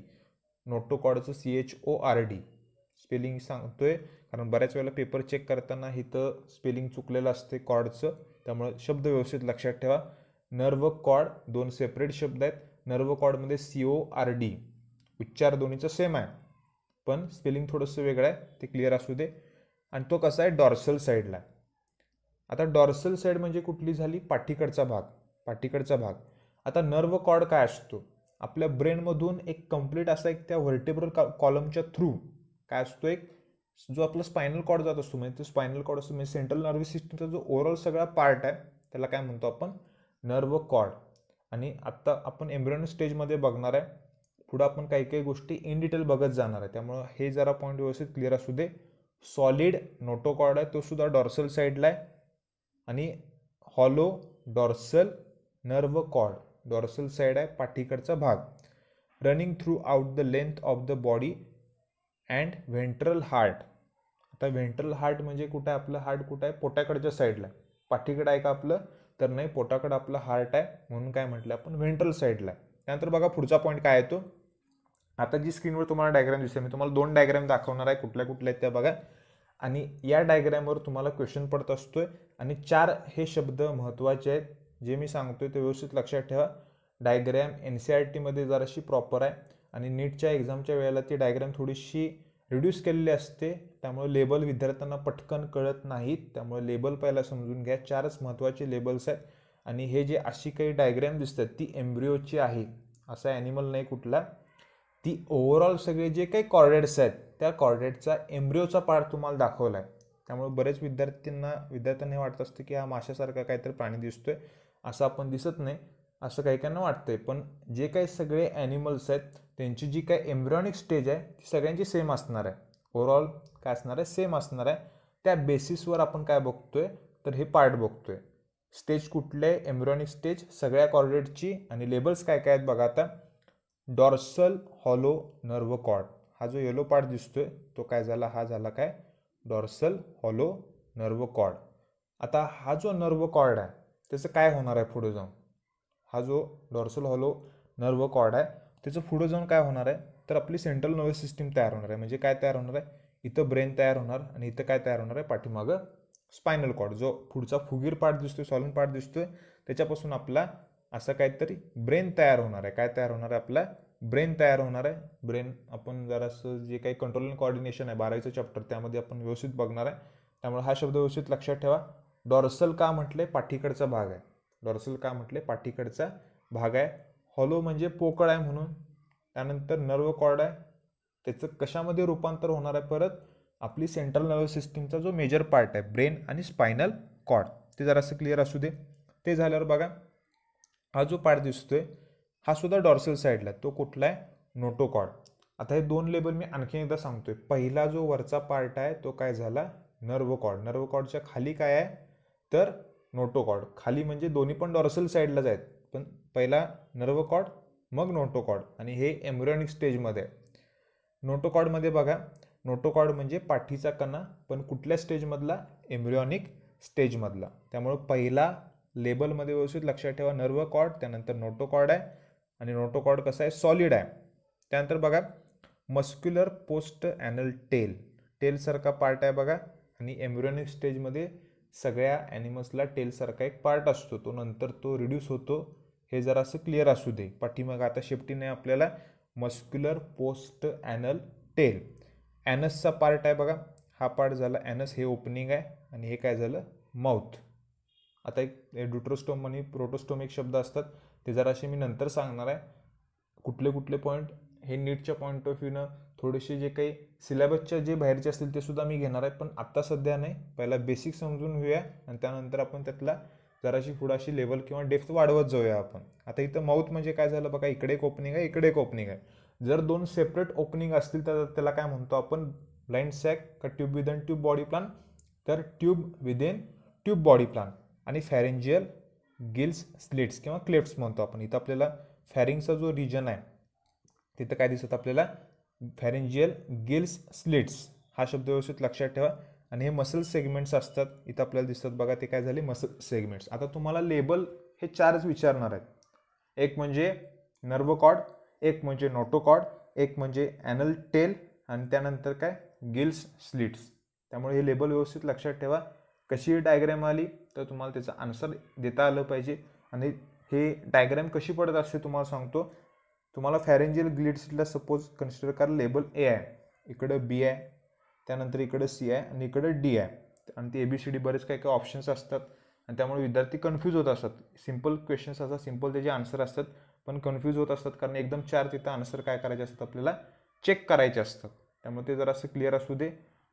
नोटोकॉर्डचं C H O R D spelling सांगतोय कारण बऱ्याच वेळेला पेपर चेक करताना इथं स्पेलिंग चुकलेलं असते कॉर्डचं त्यामुळे शब्द व्यवस्थित लक्षात ठेवा नर्व कॉर्ड दोन सेपरेट शब्द आहेत नर्व कॉर्डमध्ये सी ओ आर डी उच्चार दोन्हीचं सेम आहे पण स्पेलिंग थोडंसं वेगळं आहे ते क्लिअर असू दे आणि तो कसा आहे डॉर्सल साईडला आता डॉर्सल साईड म्हणजे कुठली झाली पाठीकडचा भाग पाठीकडचा भाग आता नर्व कॉर्ड काय असतो आपल्या ब्रेनमधून एक कम्प्लीट असा एक त्या व्हर्टेब्रल कॉलमच्या थ्रू काय असतो एक जो आपला स्पायनल कॉर्ड जात असतो म्हणजे तो स्पायनल कॉर्ड असतो म्हणजे सेंट्रल नर्वस सिस्टमचा जो ओव्हरऑल सगळा पार्ट आहे त्याला काय म्हणतो आपण नर्व कॉर्ड आणि आत्ता आपण एम्ब्रियन स्टेजमध्ये बघणार आहे पुढं आपण काही काही गोष्टी इन डिटेल बघत जाणार आहे त्यामुळं हे जरा पॉईंट व्यवस्थित क्लिअर असू दे सॉलिड नोटोकॉर्ड आहे तो सुद्धा डॉर्सल साईडला आहे आणि hollow dorsal nerve cord dorsal side आहे पाठीकडचा भाग running throughout the length of the body and ventral heart आता व्हेंट्रल हार्ट म्हणजे कुठं आहे आपलं हार्ट कुठं आहे पोटाकडच्या साईडला पाठीकडं आहे का आपलं तर नाही पोटाकडं आपलं हार्ट आहे म्हणून काय म्हटलं आपण व्हेंट्रल साईडला आहे त्यानंतर बघा पुढचा पॉईंट काय येतो आता जी स्क्रीनवर तुम्हाला डायग्राम दिसते मी तुम्हाला दोन डायग्राम दाखवणार आहे कुठल्या कुठल्या आहेत त्या बघा आणि या डायग्रॅमवर तुम्हाला क्वेश्चन पडत असतोय आणि चार हे शब्द महत्त्वाचे आहेत जे मी आहे ते व्यवस्थित लक्षात ठेवा डायग्रॅम एन सी आर टीमध्ये जराशी प्रॉपर आहे आणि नीटच्या एक्झामच्या वेळेला ती डायग्रॅम थोडीशी रिड्यूस केलेली असते त्यामुळे लेबल विद्यार्थ्यांना पटकन कळत नाहीत त्यामुळे लेबल पहिला समजून घ्या चारच महत्त्वाचे लेबल्स आहेत आणि हे जे अशी काही डायग्रॅम दिसतात ती एम्ब्रिओची आहे असा ॲनिमल नाही कुठला ती ओव्हरऑल सगळे जे काही कॉर्डेट्स आहेत त्या कॉर्डेटचा एम्ब्रिओचा पार्ट तुम्हाला दाखवला आहे त्यामुळे बरेच विद्यार्थ्यांना विद्यार्थ्यांना वाटत असतं की हा माशासारखा काहीतरी प्राणी दिसतोय असं आपण दिसत नाही असं काही वाटतं वाटतंय पण जे काही सगळे ॲनिमल्स आहेत त्यांची जी काही एम्ब्रॉनिक स्टेज आहे ती सगळ्यांची सेम असणार आहे ओव्हरऑल काय असणार आहे सेम असणार आहे त्या बेसिसवर आपण काय बघतोय तर हे पार्ट बघतोय स्टेज कुठले एम्ब्रॉनिक स्टेज सगळ्या कॉर्डेटची आणि लेबल्स काय काय आहेत बघा आता डॉर्सल हॉलो नर्व कॉर्ड हा जो येलो पार्ट दिसतोय तो काय झाला हा झाला काय डॉर्सल हॉलो नर्व कॉर्ड आता हा जो नर्व कॉर्ड आहे त्याचं काय होणार आहे पुढे जाऊन हा जो डॉर्सल हॉलो नर्व कॉर्ड आहे त्याचं पुढे जाऊन काय होणार आहे तर आपली सेंट्रल नर्वस सिस्टीम तयार होणार आहे म्हणजे काय तयार होणार आहे इथं ब्रेन तयार होणार आणि इथं काय तयार होणार आहे पाठीमागं स्पायनल कॉर्ड जो पुढचा फुगीर पार्ट दिसतोय सॉलन पार्ट दिसतोय त्याच्यापासून आपला असं काहीतरी ब्रेन तयार होणार आहे काय तयार होणार आहे आपला ब्रेन तयार होणार आहे ब्रेन आपण जरासं जे काही कंट्रोल अँड कॉर्डिनेशन आहे बारावीचं चॅप्टर त्यामध्ये आपण व्यवस्थित बघणार आहे त्यामुळे हा शब्द व्यवस्थित लक्षात ठेवा डॉर्सल का म्हटले पाठीकडचा भाग आहे डॉर्सल का म्हटले पाठीकडचा भाग आहे हॉलो म्हणजे पोकळ आहे म्हणून त्यानंतर नर्व कॉर्ड आहे त्याचं कशामध्ये रूपांतर होणार आहे परत आपली सेंट्रल नर्वस सिस्टीमचा जो मेजर पार्ट आहे ब्रेन आणि स्पायनल कॉर्ड ते जरासं क्लिअर असू दे ते झाल्यावर बघा हा जो पार्ट दिसतोय हा सुद्धा डॉर्सल साईडला तो कुठला आहे नोटोकॉड आता हे दोन लेबल मी आणखी एकदा सांगतोय पहिला जो वरचा पार्ट आहे तो काय झाला नर्व कॉड नर्व कॉडच्या खाली काय आहे तर नोटोकॉड खाली म्हणजे दोन्ही पण डॉर्सल साईडलाच आहेत पण पहिला नर्व कॉड मग नोटोकॉड आणि हे एम्ब्रॉनिक स्टेजमध्ये आहे नोटोकॉडमध्ये बघा नोटोकॉड म्हणजे पाठीचा कणा पण कुठल्या स्टेजमधला एम्ब्रॉनिक स्टेजमधला त्यामुळं पहिला लेबलमध्ये व्यवस्थित लक्षात ठेवा नर्व कॉर्ड त्यानंतर नोटोकॉर्ड आहे आणि नोटोकॉर्ड कसं आहे सॉलिड आहे त्यानंतर बघा मस्क्युलर पोस्ट ॲनल टेल टेलसारखा पार्ट आहे बघा आणि एम्ब्रोनिक स्टेजमध्ये सगळ्या ॲनिमल्सला टेलसारखा एक पार्ट असतो तो नंतर तो रिड्यूस होतो हे जरा असं क्लिअर असू दे पाठीमागं आता शेपटीने आपल्याला मस्क्युलर पोस्ट ॲनल टेल ॲनसचा पार्ट आहे बघा हा पार्ट झाला ॲनस हे ओपनिंग आहे आणि हे काय झालं माउथ आता एक ड्युट्रोस्टोम आणि प्रोटोस्टोम एक शब्द असतात ते जराशी मी नंतर सांगणार आहे कुठले कुठले पॉईंट हे नीटच्या पॉईंट ऑफ व्ह्यूनं थोडेसे जे काही सिलेबसच्या जे बाहेरचे असतील ते सुद्धा मी घेणार आहे पण आत्ता सध्या नाही पहिला बेसिक समजून घेऊया आणि त्यानंतर आपण त्यातला जराशी पुढाशी लेवल किंवा डेप्थ वाढवत जाऊया आपण आता इथं माऊथ म्हणजे काय झालं बघा इकडे एक ओपनिंग आहे इकडे एक ओपनिंग आहे जर दोन सेपरेट ओपनिंग असतील तर त्याला काय म्हणतो आपण ब्लाइंड सॅक का tube within tube body plan तर tube within tube body plan आणि फॅरेंजियल गिल्स स्लिट्स किंवा क्लेफ्ट्स म्हणतो आपण इथं आपल्याला फॅरिंगचा जो रिजन आहे तिथं काय दिसत आपल्याला फॅरेंजियल गिल्स स्लिट्स हा शब्द व्यवस्थित लक्षात ठेवा आणि हे मसल सेगमेंट्स असतात इथं आपल्याला दिसतात बघा ते काय झाले मसल सेगमेंट्स आता तुम्हाला लेबल हे चारच विचारणार आहेत एक म्हणजे नर्व कॉड एक म्हणजे नोटोकॉड एक म्हणजे ॲनल टेल आणि त्यानंतर काय गिल्स स्लिट्स त्यामुळे हे लेबल व्यवस्थित लक्षात ठेवा कशी डायग्रॅम आली तर तुम्हाला त्याचं आन्सर देता आलं पाहिजे आणि हे डायग्रॅम कशी पडत असते तुम्हाला सांगतो तुम्हाला फॅरेंजियल ग्लिड्सला सपोज कन्सिडर करा लेबल ए आहे इकडं बी आहे त्यानंतर इकडं सी आहे आणि इकडं डी आहे आणि ते ए बी सी डी बरेच काही काही ऑप्शन्स असतात आणि त्यामुळे विद्यार्थी कन्फ्यूज होत असतात सिम्पल क्वेश्चन्स असतात सिम्पल त्याचे आन्सर असतात पण कन्फ्यूज होत असतात कारण एकदम चार तिथं आन्सर काय करायचे असतात आपल्याला चेक करायचे असतात त्यामुळे ते जरा असं क्लिअर असू दे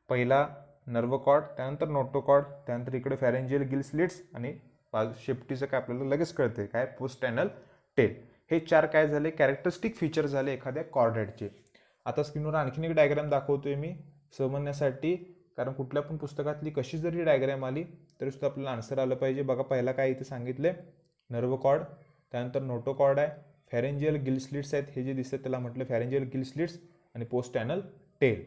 पहिला कॉर्ड त्यानंतर कॉर्ड त्यानंतर इकडे फॅरेंजियल गिल स्लिट्स आणि शेपटीचं काय आपल्याला लगेच कळते काय पोस्ट टॅनल टेल हे चार काय झाले कॅरेक्टरिस्टिक फीचर झाले एखाद्या कॉर्डेटचे आता स्क्रीनवर आणखीन एक डायग्राम दाखवतोय मी समजण्यासाठी कारण कुठल्या पण पुस्तकातली कशी जरी डायग्रॅम आली तरी सुद्धा आपल्याला आन्सर आलं पाहिजे बघा पहिला काय इथे सांगितले कॉर्ड त्यानंतर कॉर्ड आहे फॅरेंजियल स्लिट्स आहेत हे जे दिसतात त्याला म्हटलं फॅरेंजियल स्लिट्स आणि पोस्ट टॅनल टेल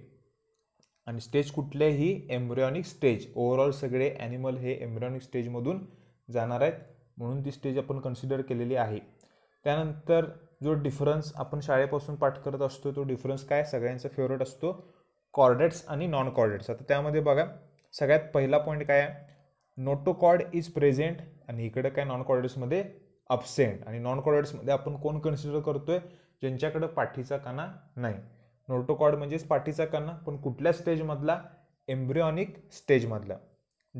आणि स्टेज कुठलेही एम्ब्रियॉनिक स्टेज ओव्हरऑल सगळे ॲनिमल हे एम्ब्रिओनिक स्टेजमधून जाणार आहेत म्हणून ती स्टेज आपण कन्सिडर केलेली आहे त्यानंतर जो डिफरन्स आपण शाळेपासून पाठ करत असतो तो डिफरन्स काय सगळ्यांचा फेवरेट असतो कॉर्डेट्स आणि नॉन कॉर्डेट्स आता त्यामध्ये बघा सगळ्यात पहिला पॉईंट काय आहे नोटोकॉर्ड इज प्रेझेंट आणि इकडं काय नॉन कॉर्डेट्समध्ये अबसेंट आणि नॉन कॉर्डेट्समध्ये आपण कोण कन्सिडर करतोय ज्यांच्याकडं पाठीचा काना नाही नोटोकॉड म्हणजेच पाठीचा कणा पण कुठल्या स्टेजमधला एम्ब्रिओनिक स्टेजमधला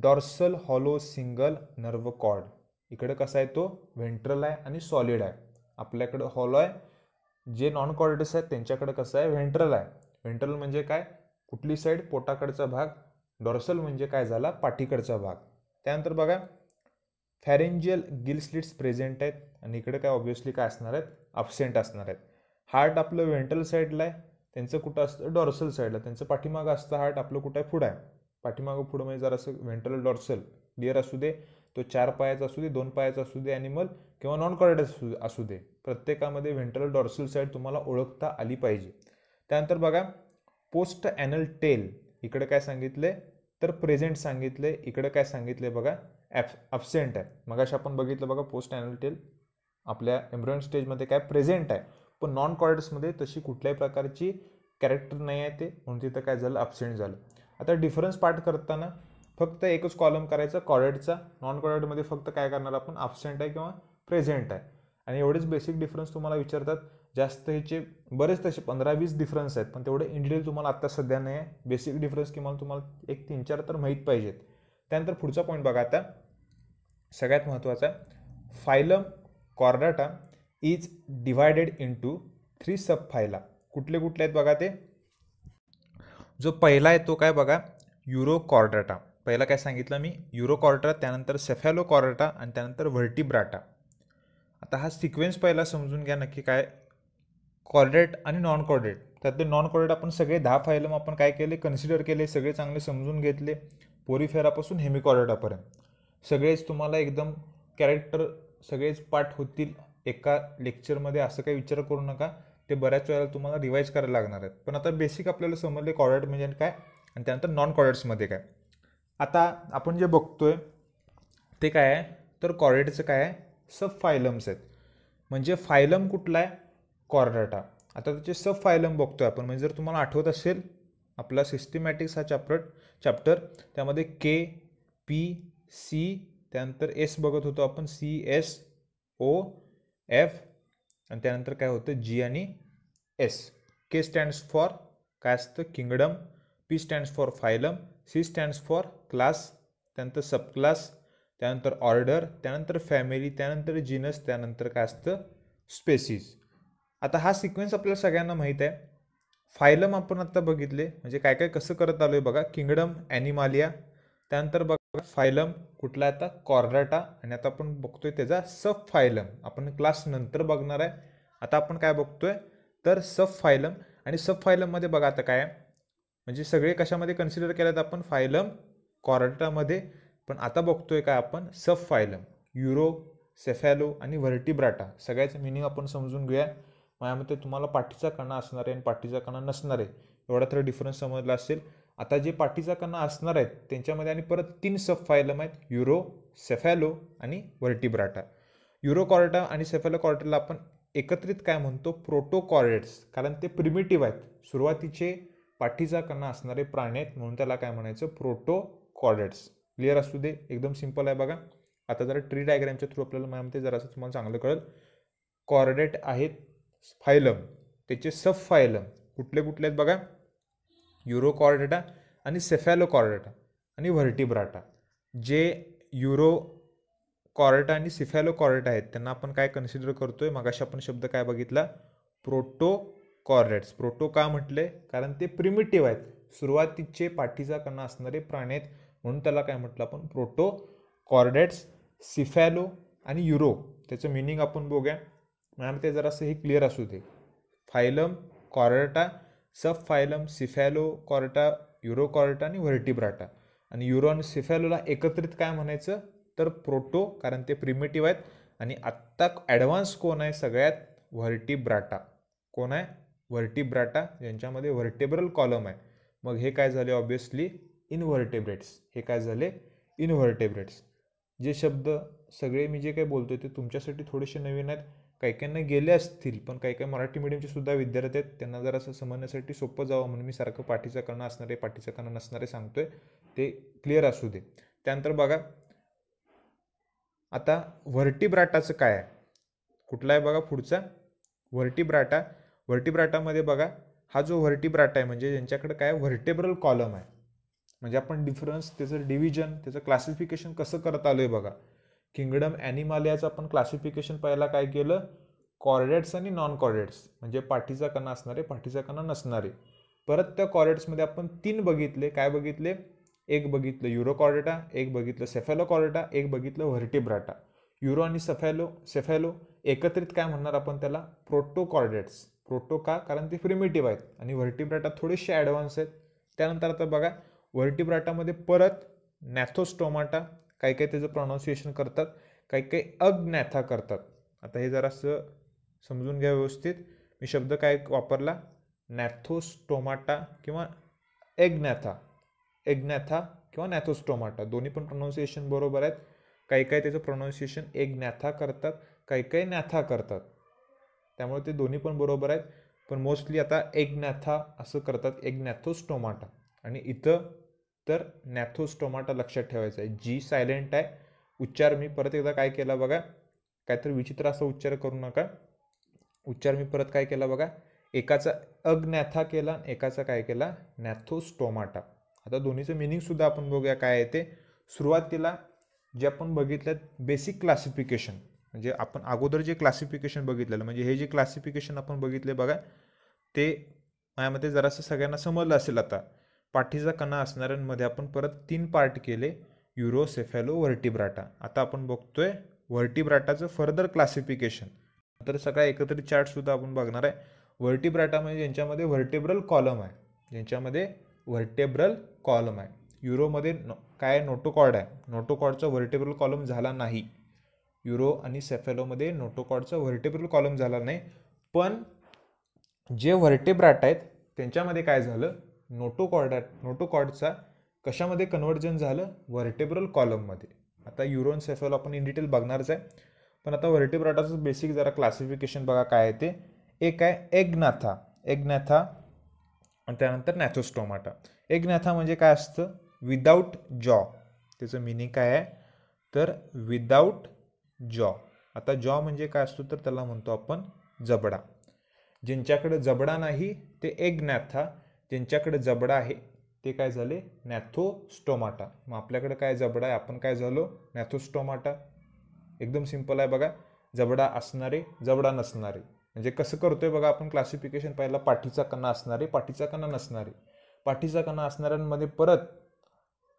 dorsal hollow single nerve cord इकडं कसा आहे तो व्हेंट्रल आहे आणि सॉलिड आहे आपल्याकडं हॉलो आहे जे नॉन कॉर्डस आहेत त्यांच्याकडं कसं आहे व्हेंट्रल आहे व्हेंट्रल म्हणजे काय कुठली साईड पोटाकडचा भाग डॉर्सल म्हणजे काय झाला पाठीकडचा भाग त्यानंतर बघा फॅरेंजियल गिल स्लिट्स प्रेझेंट आहेत आणि इकडे काय ऑब्व्हियसली काय असणार आहेत अबसेंट असणार आहेत हार्ट आपलं व्हेंट्रल साईडला आहे त्यांचं कुठं असतं डॉर्सल साईडला त्यांचं पाठीमागं असतं हार्ट आपलं कुठं आहे पुढं आहे पाठीमागं पुढं म्हणजे जर असं व्हेंट्रल डॉर्सल डिअर असू दे तो चार पायाचा असू दे दोन पायाचा असू दे ॲनिमल किंवा नॉन कॉर्डेड असू असू दे प्रत्येकामध्ये व्हेंट्रल डॉर्सल साईड तुम्हाला ओळखता आली पाहिजे त्यानंतर बघा पोस्ट ॲनल टेल इकडे काय सांगितले तर प्रेझेंट सांगितले इकडे काय आहे बघा ॲफ ॲबसेंट आहे मग आपण बघितलं बघा पोस्ट ॲनल टेल आपल्या एम्ब्रॉइन स्टेजमध्ये काय प्रेझेंट आहे पण नॉन कॉर्ड्समध्ये तशी कुठल्याही प्रकारची कॅरेक्टर नाही आहे ते म्हणून तिथं काय झालं ॲब्सेंट झालं आता डिफरन्स पार्ट करताना फक्त एकच कॉलम करायचा कॉर्डचा नॉन कॉर्डमध्ये फक्त काय करणार आपण ॲबसेंट आहे किंवा प्रेझेंट आहे आणि एवढेच बेसिक डिफरन्स तुम्हाला विचारतात जास्त ह्याचे बरेच तसे पंधरा वीस डिफरन्स आहेत पण तेवढे इंडिटेल तुम्हाला आत्ता सध्या नाही आहे बेसिक डिफरन्स किमान तुम्हाला एक तीन चार तर माहीत पाहिजेत त्यानंतर पुढचा पॉईंट बघा आता सगळ्यात महत्त्वाचा phylum Chordata is divided into three sub phyla कुठले कुठले आहेत बघा ते जो पहिला आहे तो काय बघा युरो कॉर्डाटा पहिला काय सांगितलं मी युरो कॉर्डा त्यानंतर सेफॅलो कॉर्डाटा आणि त्यानंतर व्हर्टिब्राटा आता हा सिक्वेन्स पहिला समजून घ्या नक्की काय कॉर्डेट आणि नॉन कॉर्डेट त्यातले नॉन कॉर्डेट आपण सगळे दहा फायलम आपण काय केले कन्सिडर केले सगळे चांगले समजून घेतले पोरीफेरापासून हेमिकॉर्डेटापर्यंत सगळेच तुम्हाला एकदम कॅरेक्टर सगळेच पाठ होतील एका लेक्चरमध्ये असं काही विचार करू नका ते बऱ्याच वेळेला तुम्हाला रिवाईज करायला लागणार आहेत पण आता बेसिक आपल्याला समजले कॉर्डेट म्हणजे काय आणि त्यानंतर नॉन कॉरेट्समध्ये काय आता आपण जे बघतोय ते काय आहे तर कॉर्डेटचं काय आहे सब फायलम्स आहेत म्हणजे फायलम कुठला आहे कॉर्डाटा आता त्याचे सब फायलम बघतोय आपण म्हणजे जर तुम्हाला आठवत असेल आपला सिस्टमॅटिक्स हा चॅप्टर चॅप्टर त्यामध्ये के पी सी त्यानंतर एस बघत होतो आपण सी एस ओ एफ आणि त्यानंतर काय होतं जी आणि एस के स्टँड्स फॉर काय असतं kingdom P stands for phylum C stands for class त्यानंतर सब क्लास त्यानंतर ऑर्डर त्यानंतर फॅमिली त्यानंतर जिनस त्यानंतर काय असतं स्पेसीज आता हा सिक्वेन्स आपल्याला सगळ्यांना माहीत आहे फायलम आपण आत्ता बघितले म्हणजे काय काय कसं करत आलो आहे बघा किंगडम ॲनिमालिया त्यानंतर बघा फायलम कुठला आता कॉर्डाटा आणि आता आपण बघतोय त्याचा सब फायलम आपण क्लास नंतर बघणार आहे आता आपण काय बघतोय तर सब फायलम आणि सब फायलममध्ये बघा आता काय म्हणजे सगळे कशामध्ये कन्सिडर केलं तर आपण फायलम कॉर्डाटामध्ये पण आता बघतोय काय आपण सब फायलम युरो सेफॅलो आणि व्हर्टिब्राटा सगळ्याचं मिनिंग आपण समजून घेऊया माझ्या मते तुम्हाला पाठीचा कणा असणार आहे आणि पाठीचा कणा नसणार आहे एवढा तर डिफरन्स समजला असेल आता जे पाठीचा कणा असणार आहेत त्यांच्यामध्ये आणि परत तीन सब फायलम आहेत युरो सेफॅलो आणि युरो कॉर्टा आणि सेफॅलो कॉर्टरला आपण एकत्रित काय म्हणतो प्रोटोकॉर्डेट्स कारण ते प्रिमिटिव्ह आहेत सुरुवातीचे पाठीचा कणा असणारे प्राणी आहेत म्हणून त्याला काय म्हणायचं प्रोटोकॉर्डेट्स क्लिअर असू दे एकदम सिम्पल आहे बघा आता जरा ट्री डायग्रामच्या थ्रू आपल्याला माहिती जरा असं तुम्हाला चांगलं कळेल कॉर्डेट आहेत फायलम त्याचे सब फायलम कुठले कुठले आहेत बघा युरो कॉर्डेटा आणि कॉर्डेटा आणि व्हर्टिब्राटा जे युरो कॉर्डेटा आणि कॉर्डेटा आहेत त्यांना आपण काय कन्सिडर करतोय मागाशी आपण शब्द काय बघितला प्रोटो कॉर्डेट्स प्रोटो का म्हटले कारण ते प्रिमिटिव्ह आहेत सुरुवातीचे पाठीचा कणा असणारे प्राणी आहेत म्हणून त्याला काय म्हटलं आपण प्रोटो कॉर्डेट्स सिफॅलो आणि युरो त्याचं मिनिंग आपण बघूया मॅम ते जरासं हे क्लिअर असू दे phylum Chordata sub phylum Cephalochordata Urochordata आणि व्हर्टिब्राटा आणि युरोन आणि सिफॅलोला एकत्रित काय म्हणायचं तर प्रोटो कारण ते प्रिमेटिव्ह आहेत आणि आत्ता ॲडव्हान्स कोण आहे सगळ्यात व्हर्टिब्राटा कोण आहे व्हर्टिब्राटा ज्यांच्यामध्ये व्हर्टेब्रल कॉलम आहे मग हे काय झाले ऑब्वियसली इनव्हर्टेब्रेट्स हे काय झाले इनव्हर्टेब्रेट्स जे शब्द सगळे मी जे काही बोलतो ते तुमच्यासाठी थोडेसे नवीन आहेत काही काहींना गेले असतील पण काही काही मराठी मिडियमचे सुद्धा विद्यार्थी आहेत त्यांना जरा असं समजण्यासाठी सोपं जावं म्हणून मी सारखं पाठीचं कणा असणारे पाठीचा कणा नसणारे सांगतोय ते क्लिअर असू दे त्यानंतर बघा आता व्हर्टिब्राटाचं काय आहे कुठला आहे बघा पुढचा व्हर्टिब्राटा व्हर्टीब्राटामध्ये बघा हा जो व्हर्टिब्राटा आहे म्हणजे ज्यांच्याकडे काय व्हर्टेब्रल कॉलम आहे म्हणजे आपण डिफरन्स त्याचं डिव्हिजन त्याचं क्लासिफिकेशन कसं करत आलो आहे बघा किंगडम ॲनिमालियाचं आपण क्लासिफिकेशन पहिला काय केलं कॉर्डेट्स आणि नॉन कॉर्डेट्स म्हणजे पाठीचा कणा असणारे पाठीचा कणा नसणारे परत त्या कॉर्डेट्समध्ये आपण तीन बघितले काय बघितले एक बघितलं कॉर्डेटा एक बघितलं सेफॅलो कॉर्डेटा एक बघितलं व्हर्टिब्राटा युरो आणि सफॅलो सेफॅलो एकत्रित काय म्हणणार आपण त्याला प्रोटोकॉर्डेट्स प्रोटो का कारण ते प्रिमेटिव्ह आहेत आणि व्हर्टिब्राटा थोडेसे ॲडव्हान्स आहेत त्यानंतर आता बघा व्हर्टिब्राटामध्ये परत नॅथोस्टोमाटा काही काही त्याचं प्रोनाऊन्सिएशन करतात काही काही अज्ञाथा करतात आता हे जरासं समजून घ्या व्यवस्थित मी शब्द काय वापरला नॅथोस टोमाटा किंवा एग्नॅथा एग्नॅथा किंवा नॅथोस टोमाटा दोन्ही पण प्रोनाऊन्सिएशन बरोबर आहेत काही काही त्याचं प्रोनाऊन्सिएशन एग्नॅथा करतात काही काही नॅथा करतात त्यामुळे ते दोन्ही पण बरोबर आहेत पण मोस्टली आता एग्नॅथा असं करतात एग्नॅथोस टोमाटा आणि इथं तर नॅथोस्टोमाटा लक्षात ठेवायचा आहे जी सायलेंट आहे उच्चार मी परत एकदा काय केला बघा काहीतरी विचित्र असा उच्चार करू नका उच्चार मी परत काय केला बघा एकाचा अग्नॅथा केला एकाचा काय केला नॅथोस्टोमाटा आता दोन्हीचं मिनिंगसुद्धा आपण बघूया काय आहे ते सुरुवातीला जे आपण बघितलं बेसिक क्लासिफिकेशन म्हणजे आपण अगोदर जे क्लासिफिकेशन बघितलेलं म्हणजे हे जे क्लासिफिकेशन आपण बघितले बघा ते माझ्यामध्ये जरासं सगळ्यांना समजलं असेल आता पाठीचा कणा असणाऱ्यांमध्ये आपण परत तीन पार्ट केले युरो सेफॅलो व्हर्टिब्राटा आता आपण बघतोय व्हर्टिब्राटाचं फर्दर क्लासिफिकेशन तर सगळा एकत्रित चार्टसुद्धा आपण बघणार आहे व्हर्टिब्राटा म्हणजे ज्यांच्यामध्ये व्हर्टेब्रल कॉलम आहे ज्यांच्यामध्ये व्हर्टेब्रल कॉलम आहे युरोमध्ये नो काय नोटोकॉर्ड आहे नोटोकॉर्डचं व्हर्टेब्रल कॉलम झाला नाही युरो आणि सेफेलोमध्ये नोटोकॉर्डचं व्हर्टेब्रल कॉलम झाला नाही पण जे व्हर्टेब्राट आहेत त्यांच्यामध्ये काय झालं नोटोकॉर्डात नोटोकॉर्डचा कशामध्ये कन्व्हर्जन झालं व्हर्टेब्रल कॉलममध्ये आता युरोनसेफेल आपण इन डिटेल बघणारच आहे पण आता व्हर्टिब्राटाचं बेसिक जरा क्लासिफिकेशन बघा काय आहे ते एक आहे एग्नाथा एग्नॅथा आणि त्यानंतर नॅथोस्टोमाटा एग्नॅथा म्हणजे काय असतं विदाऊट जॉ त्याचं मिनिंग काय आहे तर विदाऊट जॉ आता जॉ म्हणजे काय असतो तर त्याला म्हणतो आपण जबडा ज्यांच्याकडे जबडा नाही ते एगनॅथा त्यांच्याकडे जबडा आहे ते काय झाले नॅथोस्टोमाटा मग आपल्याकडे काय जबडा आहे आपण काय झालो नॅथोस्टोमाटा एकदम सिंपल आहे बघा जबडा असणारे जबडा नसणारे म्हणजे कसं करतोय बघा आपण क्लासिफिकेशन पाहिला पाठीचा कणा असणारे पाठीचा कणा नसणारे पाठीचा कणा असणाऱ्यांमध्ये परत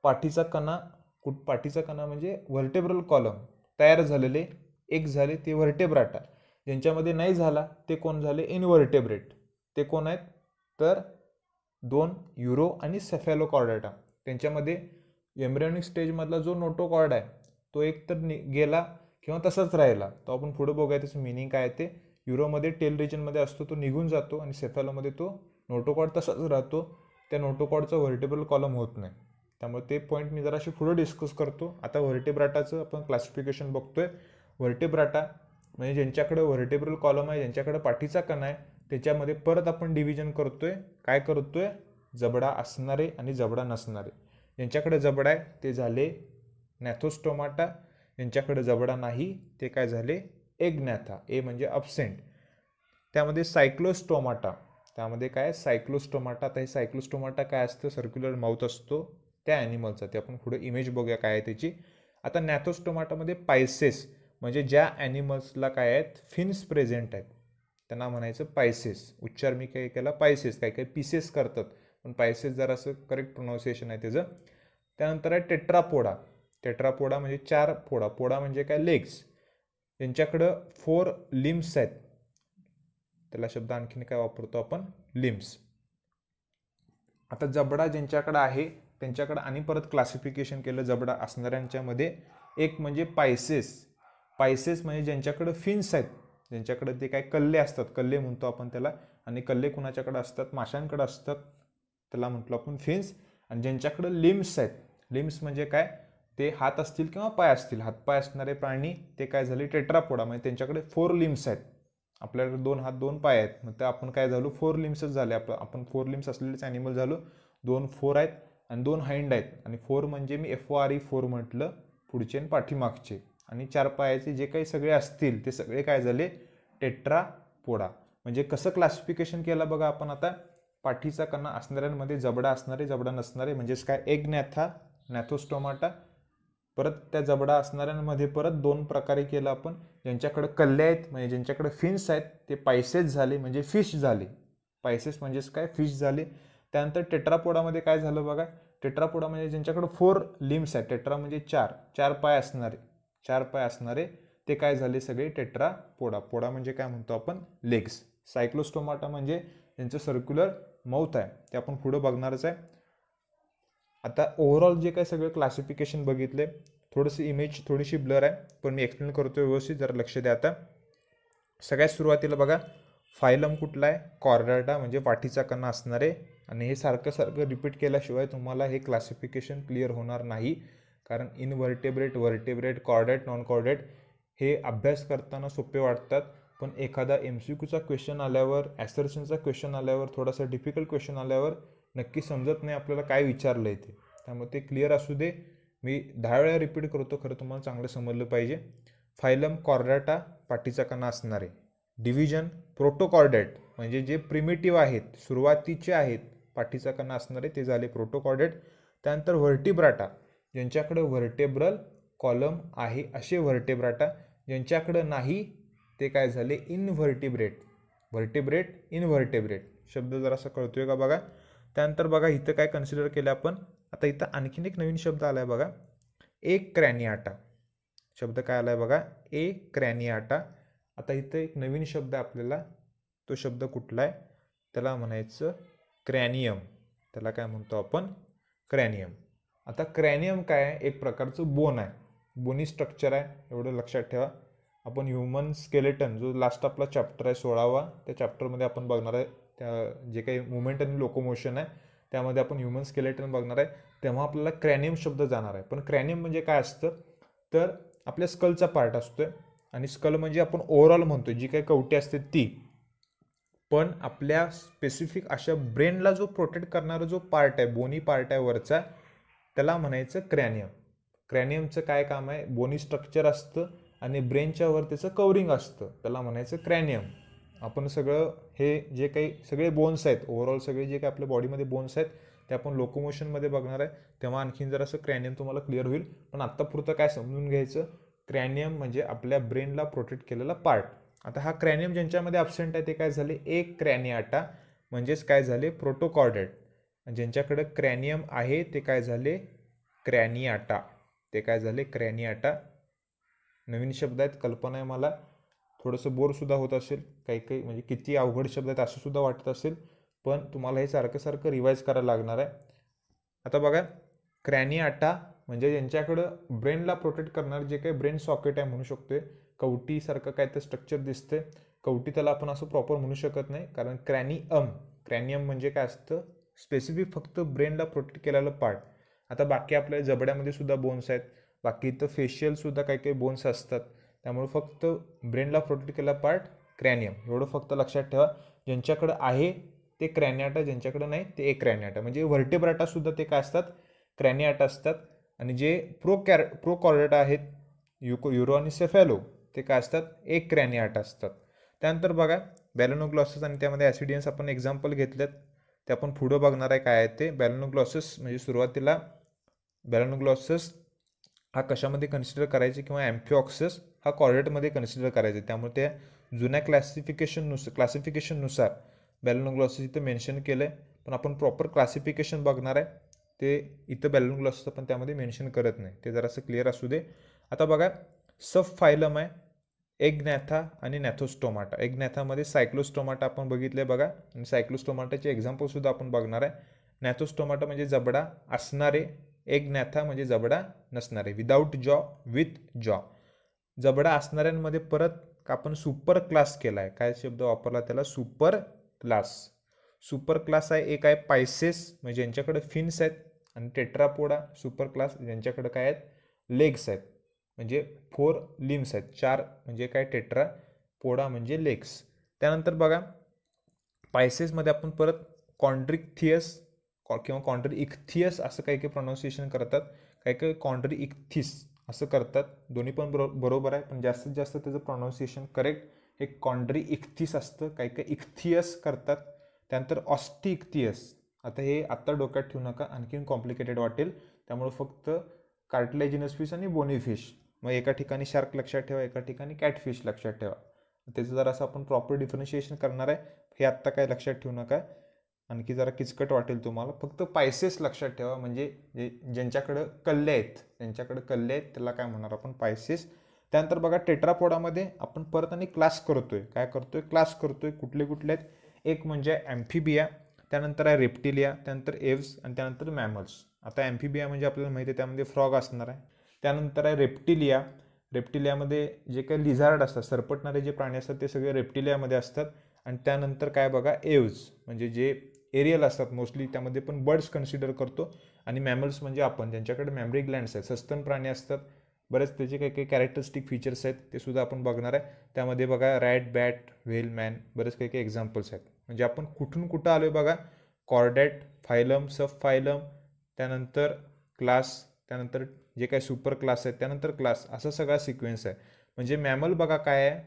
पाठीचा कणा कुठ पाठीचा कणा म्हणजे व्हर्टेब्रल कॉलम तयार झालेले एक झाले ते व्हर्टेब्राटा ज्यांच्यामध्ये नाही झाला ते कोण झाले इनव्हर्टेब्रेट ते कोण आहेत तर दोन युरो आणि सेफॅलोकॉर्डाटा त्यांच्यामध्ये एम्ब्रायोनिक स्टेजमधला जो नोटोकॉर्ड आहे तो एक तर नि गेला किंवा तसाच राहिला तो आपण पुढे बघूया त्याचं मिनिंग काय ते युरोमध्ये टेल रिजनमध्ये असतो तो निघून जातो आणि सेफॅलोमध्ये तो नोटोकॉर्ड तसाच राहतो त्या नोटोकॉर्डचा व्हर्टेबल कॉलम होत नाही त्यामुळे ते पॉईंट मी जराशी पुढं डिस्कस करतो आता व्हर्टेब्राटाचं आपण क्लासिफिकेशन बघतोय व्हर्टेब्राटा म्हणजे ज्यांच्याकडे व्हर्टेबल कॉलम आहे ज्यांच्याकडे पाठीचा कण आहे त्याच्यामध्ये परत आपण डिव्हिजन करतोय काय करतोय जबडा असणारे आणि जबडा नसणारे यांच्याकडे जबडा आहे ते झाले नॅथोस्टोमाटा यांच्याकडे जबडा नाही ते काय झाले नॅथा ए म्हणजे अबसेंट त्यामध्ये सायक्लोस्टोमाटा त्यामध्ये काय सायक्लोस्टोमाटा आता हे सायक्लोस्टोमाटा काय असतं सर्क्युलर माउथ असतो त्या ॲनिमलचा ते आपण पुढे इमेज बघूया काय आहे त्याची आता नॅथोस्टोमाटामध्ये पायसेस म्हणजे ज्या ॲनिमल्सला काय आहेत फिन्स प्रेझेंट आहेत त्यांना म्हणायचं पायसेस उच्चार मी काय केला पायसेस काही काही पिसेस करतात पण पायसेस जरा असं करेक्ट प्रोनाऊन्सिएशन आहे त्याचं त्यानंतर आहे टेट्रापोडा टेट्रापोडा म्हणजे चार पोडा पोडा म्हणजे काय लेग्स त्यांच्याकडं फोर लिम्स आहेत त्याला शब्द आणखीन काय वापरतो आपण लिम्स आता जबडा ज्यांच्याकडं आहे त्यांच्याकडं आणि परत क्लासिफिकेशन केलं जबडा असणाऱ्यांच्यामध्ये एक म्हणजे पायसेस पायसेस म्हणजे ज्यांच्याकडं फिन्स आहेत ज्यांच्याकडे ते काय कल्ले असतात कल्ले म्हणतो आपण त्याला आणि कल्ले कुणाच्याकडे असतात माशांकडे असतात त्याला म्हटलो आपण फिन्स आणि ज्यांच्याकडे लिम्स आहेत लिम्स म्हणजे काय ते हात असतील किंवा पाय असतील हातपाय असणारे प्राणी ते काय झाले टेट्रापोडा म्हणजे त्यांच्याकडे फोर लिम्स आहेत आपल्याकडे दोन हात दोन पाय आहेत मग ते आपण काय झालो फोर लिम्सच झाले आपण आपण फोर लिम्स असलेलेच ॲनिमल झालो दोन फोर आहेत आणि दोन हाइंड आहेत आणि फोर म्हणजे मी F O R E four म्हटलं पुढचे आणि पाठीमागचे आणि चार पायाचे जे काही सगळे असतील ते सगळे काय झाले टेट्रापोडा म्हणजे कसं क्लासिफिकेशन केलं बघा आपण आता पाठीचा कणा असणाऱ्यांमध्ये जबडा असणारे जबडा नसणारे म्हणजेच काय एक नॅथा नॅथोस्टोमाटा परत त्या जबडा असणाऱ्यांमध्ये परत दोन प्रकारे केलं आपण ज्यांच्याकडे कल्ले आहेत म्हणजे ज्यांच्याकडे फिन्स आहेत ते पायसेस झाले म्हणजे फिश झाले पायसेस म्हणजेच काय फिश झाले त्यानंतर टेट्रापोडामध्ये काय झालं बघा टेट्रापोडा म्हणजे ज्यांच्याकडे फोर लिम्स आहेत टेट्रा म्हणजे चार चार पाय असणारे चार पाय असणारे ते काय झाले सगळे टेट्रा पोडा पोडा म्हणजे काय म्हणतो आपण लेग्स सायक्लोस्टोमाटा म्हणजे त्यांचं सर्क्युलर मौत आहे ते आपण पुढं बघणारच आहे आता ओव्हरऑल जे काय सगळं क्लासिफिकेशन बघितले थोडंसं इमेज थोडीशी ब्लर आहे पण मी एक्सप्लेन करतो व्यवस्थित जरा लक्ष द्या आता सगळ्यात सुरुवातीला बघा फायलम कुठला आहे कॉर्डाटा म्हणजे पाठीचा कणा असणारे आणि हे सारखं सारखं रिपीट केल्याशिवाय तुम्हाला हे क्लासिफिकेशन क्लिअर होणार नाही कारण invertebrate vertebrate chordate non chordate हे अभ्यास करताना सोपे वाटतात पण एखादा एम सी क्यूचा क्वेश्चन आल्यावर ॲसर्शनचा क्वेश्चन आल्यावर थोडासा डिफिकल्ट क्वेश्चन आल्यावर नक्की समजत नाही आपल्याला काय विचारलं आहे ते त्यामुळे ते क्लिअर असू दे मी दहा वेळा रिपीट करतो खरं तुम्हाला चांगलं समजलं पाहिजे फायलम कॉर्डाटा पाठीचा कणा असणारे डिव्हिजन प्रोटोकॉर्डेट म्हणजे जे प्रिमेटिव्ह आहेत सुरुवातीचे आहेत पाठीचा कणा असणारे ते झाले प्रोटोकॉर्डेट त्यानंतर व्हर्टिब्राटा ज्यांच्याकडं व्हर्टेब्रल कॉलम आहे असे व्हर्टेब्राटा ज्यांच्याकडं नाही ते काय झाले इनव्हर्टिब्रेट व्हर्टिब्रेट इनव्हर्टेब्रेट शब्द जरासा कळतो आहे का बघा त्यानंतर बघा इथं काय कन्सिडर केलं आपण आता इथं आणखीन एक नवीन शब्द आला आहे बघा एक क्रॅनियाटा शब्द काय आला आहे बघा ए क्रॅनियाटा आता इथं एक नवीन शब्द आपल्याला तो शब्द कुठला आहे त्याला म्हणायचं क्रॅनियम त्याला काय म्हणतो आपण क्रॅनियम आता क्रॅनियम काय आहे एक प्रकारचं बोन आहे बोनी स्ट्रक्चर आहे एवढं लक्षात ठेवा आपण ह्युमन स्केलेटन जो लास्ट आपला चॅप्टर आहे सोळावा त्या चॅप्टरमध्ये आपण बघणार आहे त्या जे काही मुवमेंट आणि लोकोमोशन आहे त्यामध्ये आपण ह्युमन स्केलेटन बघणार आहे तेव्हा आपल्याला क्रॅनियम शब्द जाणार आहे पण क्रॅनियम म्हणजे काय असतं तर आपल्या स्कलचा पार्ट असतो आणि स्कल म्हणजे आपण ओव्हरऑल म्हणतो जी काही कवटी असते ती पण आपल्या स्पेसिफिक अशा ब्रेनला जो प्रोटेक्ट करणारा जो पार्ट आहे बोनी पार्ट आहे वरचा त्याला म्हणायचं क्रॅनियम क्रॅनियमचं काय काम आहे बोनी स्ट्रक्चर असतं आणि ब्रेनच्यावर त्याचं कवरिंग असतं त्याला म्हणायचं क्रॅनियम आपण सगळं हे जे काही सगळे बोन्स आहेत ओव्हरऑल सगळे जे काही आपल्या बॉडीमध्ये बोन्स आहेत ते आपण लोकोमोशनमध्ये बघणार आहे तेव्हा आणखीन जर असं क्रॅनियम तुम्हाला क्लिअर होईल पण आत्तापुरतं काय समजून घ्यायचं क्रॅनियम म्हणजे आपल्या ब्रेनला प्रोटेक्ट केलेला पार्ट आता हा क्रॅनियम ज्यांच्यामध्ये ॲबसेंट आहे ते काय झाले एक क्रॅनियाटा म्हणजेच काय झाले प्रोटोकॉर्डेट ज्यांच्याकडं क्रॅनियम आहे ते काय झाले क्रॅनियाटा ते काय झाले क्रॅनियाटा नवीन शब्द आहेत कल्पना आहे मला थोडंसं बोरसुद्धा होत असेल काही काही म्हणजे किती अवघड शब्द आहेत असं सुद्धा वाटत असेल पण तुम्हाला हे सारखं सारखं रिवाईज करायला लागणार आहे आता बघा क्रॅनियाटा म्हणजे ज्यांच्याकडं ब्रेनला प्रोटेक्ट करणारे जे काही ब्रेन सॉकेट आहे म्हणू शकतोय कवटीसारखं काय तर स्ट्रक्चर दिसते कवटी त्याला आपण असं प्रॉपर म्हणू शकत नाही कारण क्रॅनियम क्रॅनियम म्हणजे काय असतं स्पेसिफिक फक्त ब्रेनला प्रोटेक्ट केलेला पार्ट आता बाकी आपल्या जबड्यामध्ये सुद्धा बोन्स आहेत बाकी इथं फेशियलसुद्धा काही काही बोन्स असतात त्यामुळे फक्त ब्रेनला प्रोटेक्ट केलेला पार्ट क्रॅनियम एवढं फक्त लक्षात ठेवा ज्यांच्याकडं आहे ते क्रॅनियाटा ज्यांच्याकडं नाही ते एक क्रॅनियाटा म्हणजे व्हर्टेब्राटासुद्धा ते काय असतात क्रॅनियाटा असतात आणि जे प्रो कॅर प्रो कॉर्डेटा आहेत युको युरो आणि सेफॅलो ते काय असतात एक क्रॅनियाटा असतात त्यानंतर बघा बॅलोनोग्लॉसेस आणि त्यामध्ये ॲसिडियन्स आपण एक्झाम्पल घेतल्यात ते आपण पुढं बघणार आहे काय आहे ते बॅलनोग्लॉसिस म्हणजे सुरुवातीला बॅलनोग्लॉसिस हा कशामध्ये कन्सिडर करायचे किंवा ॲम्फिऑक्सेस हा कॉर्डेटमध्ये कन्सिडर करायचे त्यामुळे त्या जुन्या क्लासिफिकेशननुसार क्लासिफिकेशननुसार बॅलनोग्लॉसेस इथं मेन्शन केलं आहे पण आपण प्रॉपर क्लासिफिकेशन बघणार आहे ते इथं बॅलनोग्लॉसिस पण त्यामध्ये मेन्शन करत नाही ते जरासं क्लिअर असू दे आता बघा सब फायलम आहे एग्नॅथा आणि नॅथोस्टोमाटा एग्नॅथामध्ये सायक्लोस्टोमाटा आपण बघितले बघा आणि सायक्लोस्टोमाटाचे एक्झाम्पलसुद्धा आपण बघणार आहे नॅथोस्टोमाटा म्हणजे जबडा असणारे एग्नॅथा म्हणजे जबडा नसणारे विदाऊट जॉ विथ जॉ जबडा असणाऱ्यांमध्ये परत आपण सुपर क्लास केला आहे काय शब्द वापरला त्याला सुपर क्लास सुपर क्लास आहे एक आहे पायसेस म्हणजे ज्यांच्याकडे फिन्स आहेत आणि टेट्रापोडा सुपर क्लास ज्यांच्याकडे काय आहेत लेग्स आहेत म्हणजे फोर लिम्स आहेत चार म्हणजे काय टेट्रा पोडा म्हणजे लेग्स त्यानंतर बघा पायसेसमध्ये आपण परत कॉन्ड्रिक किंवा कॉन्ड्री इक्थियस असं काही काही प्रोनाऊन्सिएशन करतात काही काही कॉन्ड्री इक्थिस असं करतात दोन्ही पण बरोबर आहे पण जास्तीत जास्त त्याचं प्रोनाऊन्सिएशन करेक्ट हे कॉन्ड्री इक्थिस असतं काही काही इक्थियस करतात त्यानंतर ऑस्टी इक्थियस आता हे आत्ता डोक्यात ठेवू नका आणखीन कॉम्प्लिकेटेड वाटेल त्यामुळे फक्त कार्टलेजिनस फिश आणि बोनी फिश मग एका ठिकाणी शार्क लक्षात ठेवा एका ठिकाणी कॅटफिश लक्षात ठेवा त्याचं जर असं आपण प्रॉपर डिफरन्शिएशन करणार आहे हे आत्ता काय लक्षात ठेवू नका आणखी जरा किचकट वाटेल तुम्हाला फक्त पायसेस लक्षात ठेवा म्हणजे जे ज्यांच्याकडं कल्ले आहेत ज्यांच्याकडं कल्ले आहेत त्याला काय म्हणणार आपण पायसेस त्यानंतर बघा टेट्रापोडामध्ये आपण परत आणि क्लास करतो आहे काय करतो आहे क्लास करतो आहे कुठले कुठले आहेत एक म्हणजे ॲम्फिबिया त्यानंतर आहे रेप्टिलिया त्यानंतर एव्स आणि त्यानंतर मॅमल्स आता ॲम्फिबिया म्हणजे आपल्याला माहिती आहे त्यामध्ये फ्रॉग असणार आहे त्यानंतर आहे रेप्टिलिया रेप्टिलियामध्ये जे काही लिझार्ड असतात सरपटणारे जे प्राणी असतात ते सगळे रेप्टिलियामध्ये असतात आणि त्यानंतर काय बघा एव्ज म्हणजे जे एरियल असतात मोस्टली त्यामध्ये पण बर्ड्स कन्सिडर करतो आणि मॅमल्स म्हणजे आपण ज्यांच्याकडे मॅमरी ग्लँड्स आहेत सस्तन प्राणी असतात बरेच त्याचे काही काही कॅरेक्टरिस्टिक फीचर्स आहेत ते सुद्धा आपण बघणार आहे त्यामध्ये बघा रॅट बॅट व्हेल मॅन बरेच काही काही एक्झाम्पल्स आहेत म्हणजे आपण कुठून कुठं आलो आहे बघा कॉर्डॅट फायलम सफ फायलम त्यानंतर क्लास त्यानंतर जे काय सुपर क्लास आहेत त्यानंतर क्लास असा सगळा सिक्वेन्स आहे म्हणजे मॅमल बघा काय आहे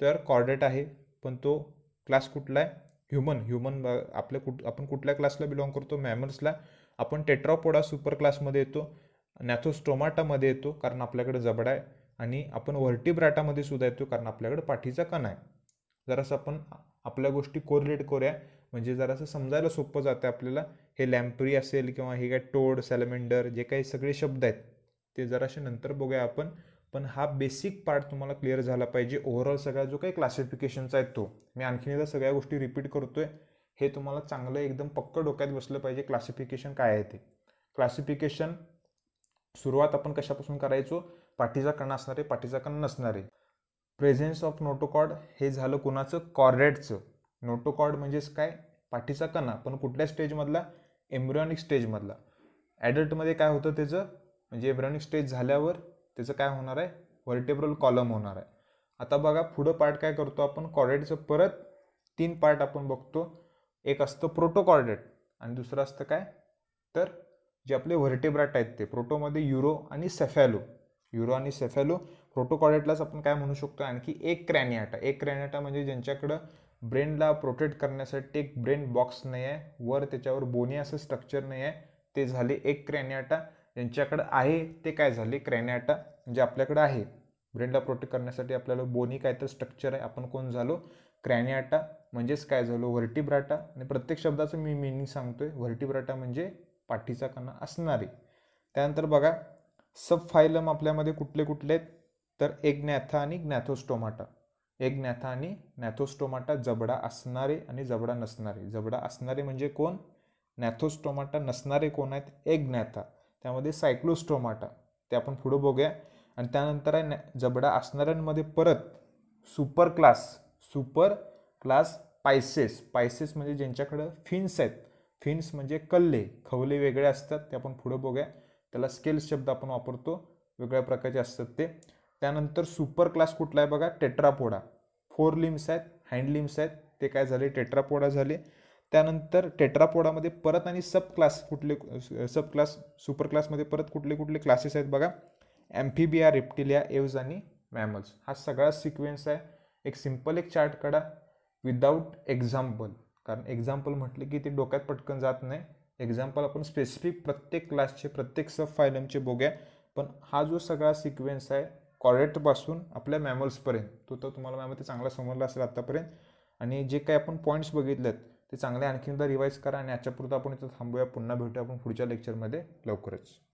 तर कॉर्डेट आहे पण तो क्लास कुठला आहे ह्युमन ह्युमन आपल्या कुठ आपण कुठल्या क्लासला बिलॉंग करतो मॅमल्सला आपण टेट्रापोडा सुपर क्लासमध्ये येतो नॅथोस्टोमाटामध्ये येतो कारण आपल्याकडे जबडा आहे आणि आपण व्हर्टिब्राटामध्ये सुद्धा येतो कारण आपल्याकडे पाठीचा कण आहे जरासं आपण आपल्या गोष्टी कोरिलेट करूया म्हणजे जरासं समजायला सोपं जातं आपल्याला हे लॅम्परी असेल किंवा हे काय टोड सॅलमेंडर जे काही सगळे शब्द आहेत ते जराशे नंतर बघूया आपण पण हा बेसिक पार्ट तुम्हाला क्लिअर झाला पाहिजे ओव्हरऑल सगळा जो काही क्लासिफिकेशनचा आहे तो मी आणखीन एकदा सगळ्या गोष्टी रिपीट करतोय हे तुम्हाला चांगलं एकदम पक्क डोक्यात बसलं पाहिजे क्लासिफिकेशन काय आहे ते क्लासिफिकेशन सुरुवात आपण कशापासून करायचो पाठीचा कण असणारे पाठीचा कण नसणारे प्रेझेन्स ऑफ नोटोकॉर्ड हे झालं कुणाचं कॉर्डेटचं नोटोकॉर्ड म्हणजेच काय पाठीचा कणा पण कुठल्या स्टेजमधला एम्ब्रॉनिक स्टेजमधला ॲडल्टमध्ये काय होतं त्याचं म्हणजे ब्रनिंग स्टेज झाल्यावर त्याचं काय होणार आहे व्हर्टेब्रल कॉलम होणार आहे आता बघा पुढं पार्ट काय करतो आपण कॉर्डेटचं परत तीन पार्ट आपण बघतो एक असतं प्रोटोकॉर्डेट आणि दुसरं असतं काय तर जे आपले व्हर्टेब्राट आहेत ते प्रोटोमध्ये युरो आणि सेफॅलो युरो आणि सेफॅलो प्रोटोकॉर्डेटलाच आपण काय म्हणू शकतो आणखी एक क्रॅनियाटा एक क्रॅनियाटा म्हणजे ज्यांच्याकडं ब्रेनला प्रोटेक्ट करण्यासाठी एक ब्रेन बॉक्स नाही आहे वर त्याच्यावर बोने असं स्ट्रक्चर नाही आहे ते झाले एक क्रॅनियाटा त्यांच्याकडं आहे ते काय झाले क्रॅनॅटा म्हणजे आपल्याकडं आहे ब्रेनला प्रोटेक्ट करण्यासाठी आपल्याला बोनी काय तर स्ट्रक्चर आहे आपण कोण झालो क्रॅनियाटा म्हणजेच काय झालो व्हर्टिब्राटा आणि प्रत्येक शब्दाचं मी मिनिंग सांगतो आहे व्हर्टिब्राटा म्हणजे पाठीचा कणा असणारे त्यानंतर बघा सब फायलम आपल्यामध्ये कुठले कुठले आहेत तर एक ज्ञाथा आणि ज्ञॅथोस्टोमाटा एक ज्ञाथा आणि नॅथोस्टोमाटा जबडा असणारे आणि जबडा नसणारे जबडा असणारे म्हणजे कोण नॅथोस्टोमाटा नसणारे कोण आहेत एक ज्ञाथा त्यामध्ये सायक्लोस्टोमाटा ते आपण पुढं बघूया आणि त्यानंतर आहे जबडा असणाऱ्यांमध्ये परत super class super class Pisces Pisces म्हणजे ज्यांच्याकडं फिन्स आहेत फिन्स म्हणजे कल्ले खवले वेगळे असतात ते आपण पुढं बघूया त्याला स्केल्स शब्द आपण वापरतो वेगळ्या प्रकारचे असतात ते त्यानंतर सुपर क्लास कुठला आहे बघा टेट्रापोडा फोर लिम्स आहेत हँड लिम्स आहेत ते काय झाले टेट्रापोडा झाले त्यानंतर टेट्रापोडामध्ये परत आणि सब क्लास कुठले सब क्लास सुपर क्लासमध्ये परत कुठले कुठले क्लासेस आहेत बघा ॲम्फिबिया रिप्टिलिया एव्ज आणि मॅमल्स हा सगळा सिक्वेन्स आहे एक सिम्पल एक चार्ट काढा विदाऊट एक्झाम्पल कारण एक्झाम्पल म्हटले की ते डोक्यात पटकन जात नाही एक्झाम्पल आपण स्पेसिफिक प्रत्येक क्लासचे प्रत्येक सब फायलमचे बघूया पण हा जो सगळा सिक्वेन्स आहे कॉरेटपासून आपल्या मॅमल्सपर्यंत तो तर तुम्हाला मॅम ते चांगला समजला असेल आत्तापर्यंत आणि जे काही आपण पॉईंट्स आहेत ते चांगले आणखीनदा एकदा रिवाईज करा आणि याच्यापुरतं आपण इथं थांबूया पुन्हा भेटूया आपण पुढच्या लेक्चरमध्ये लवकरच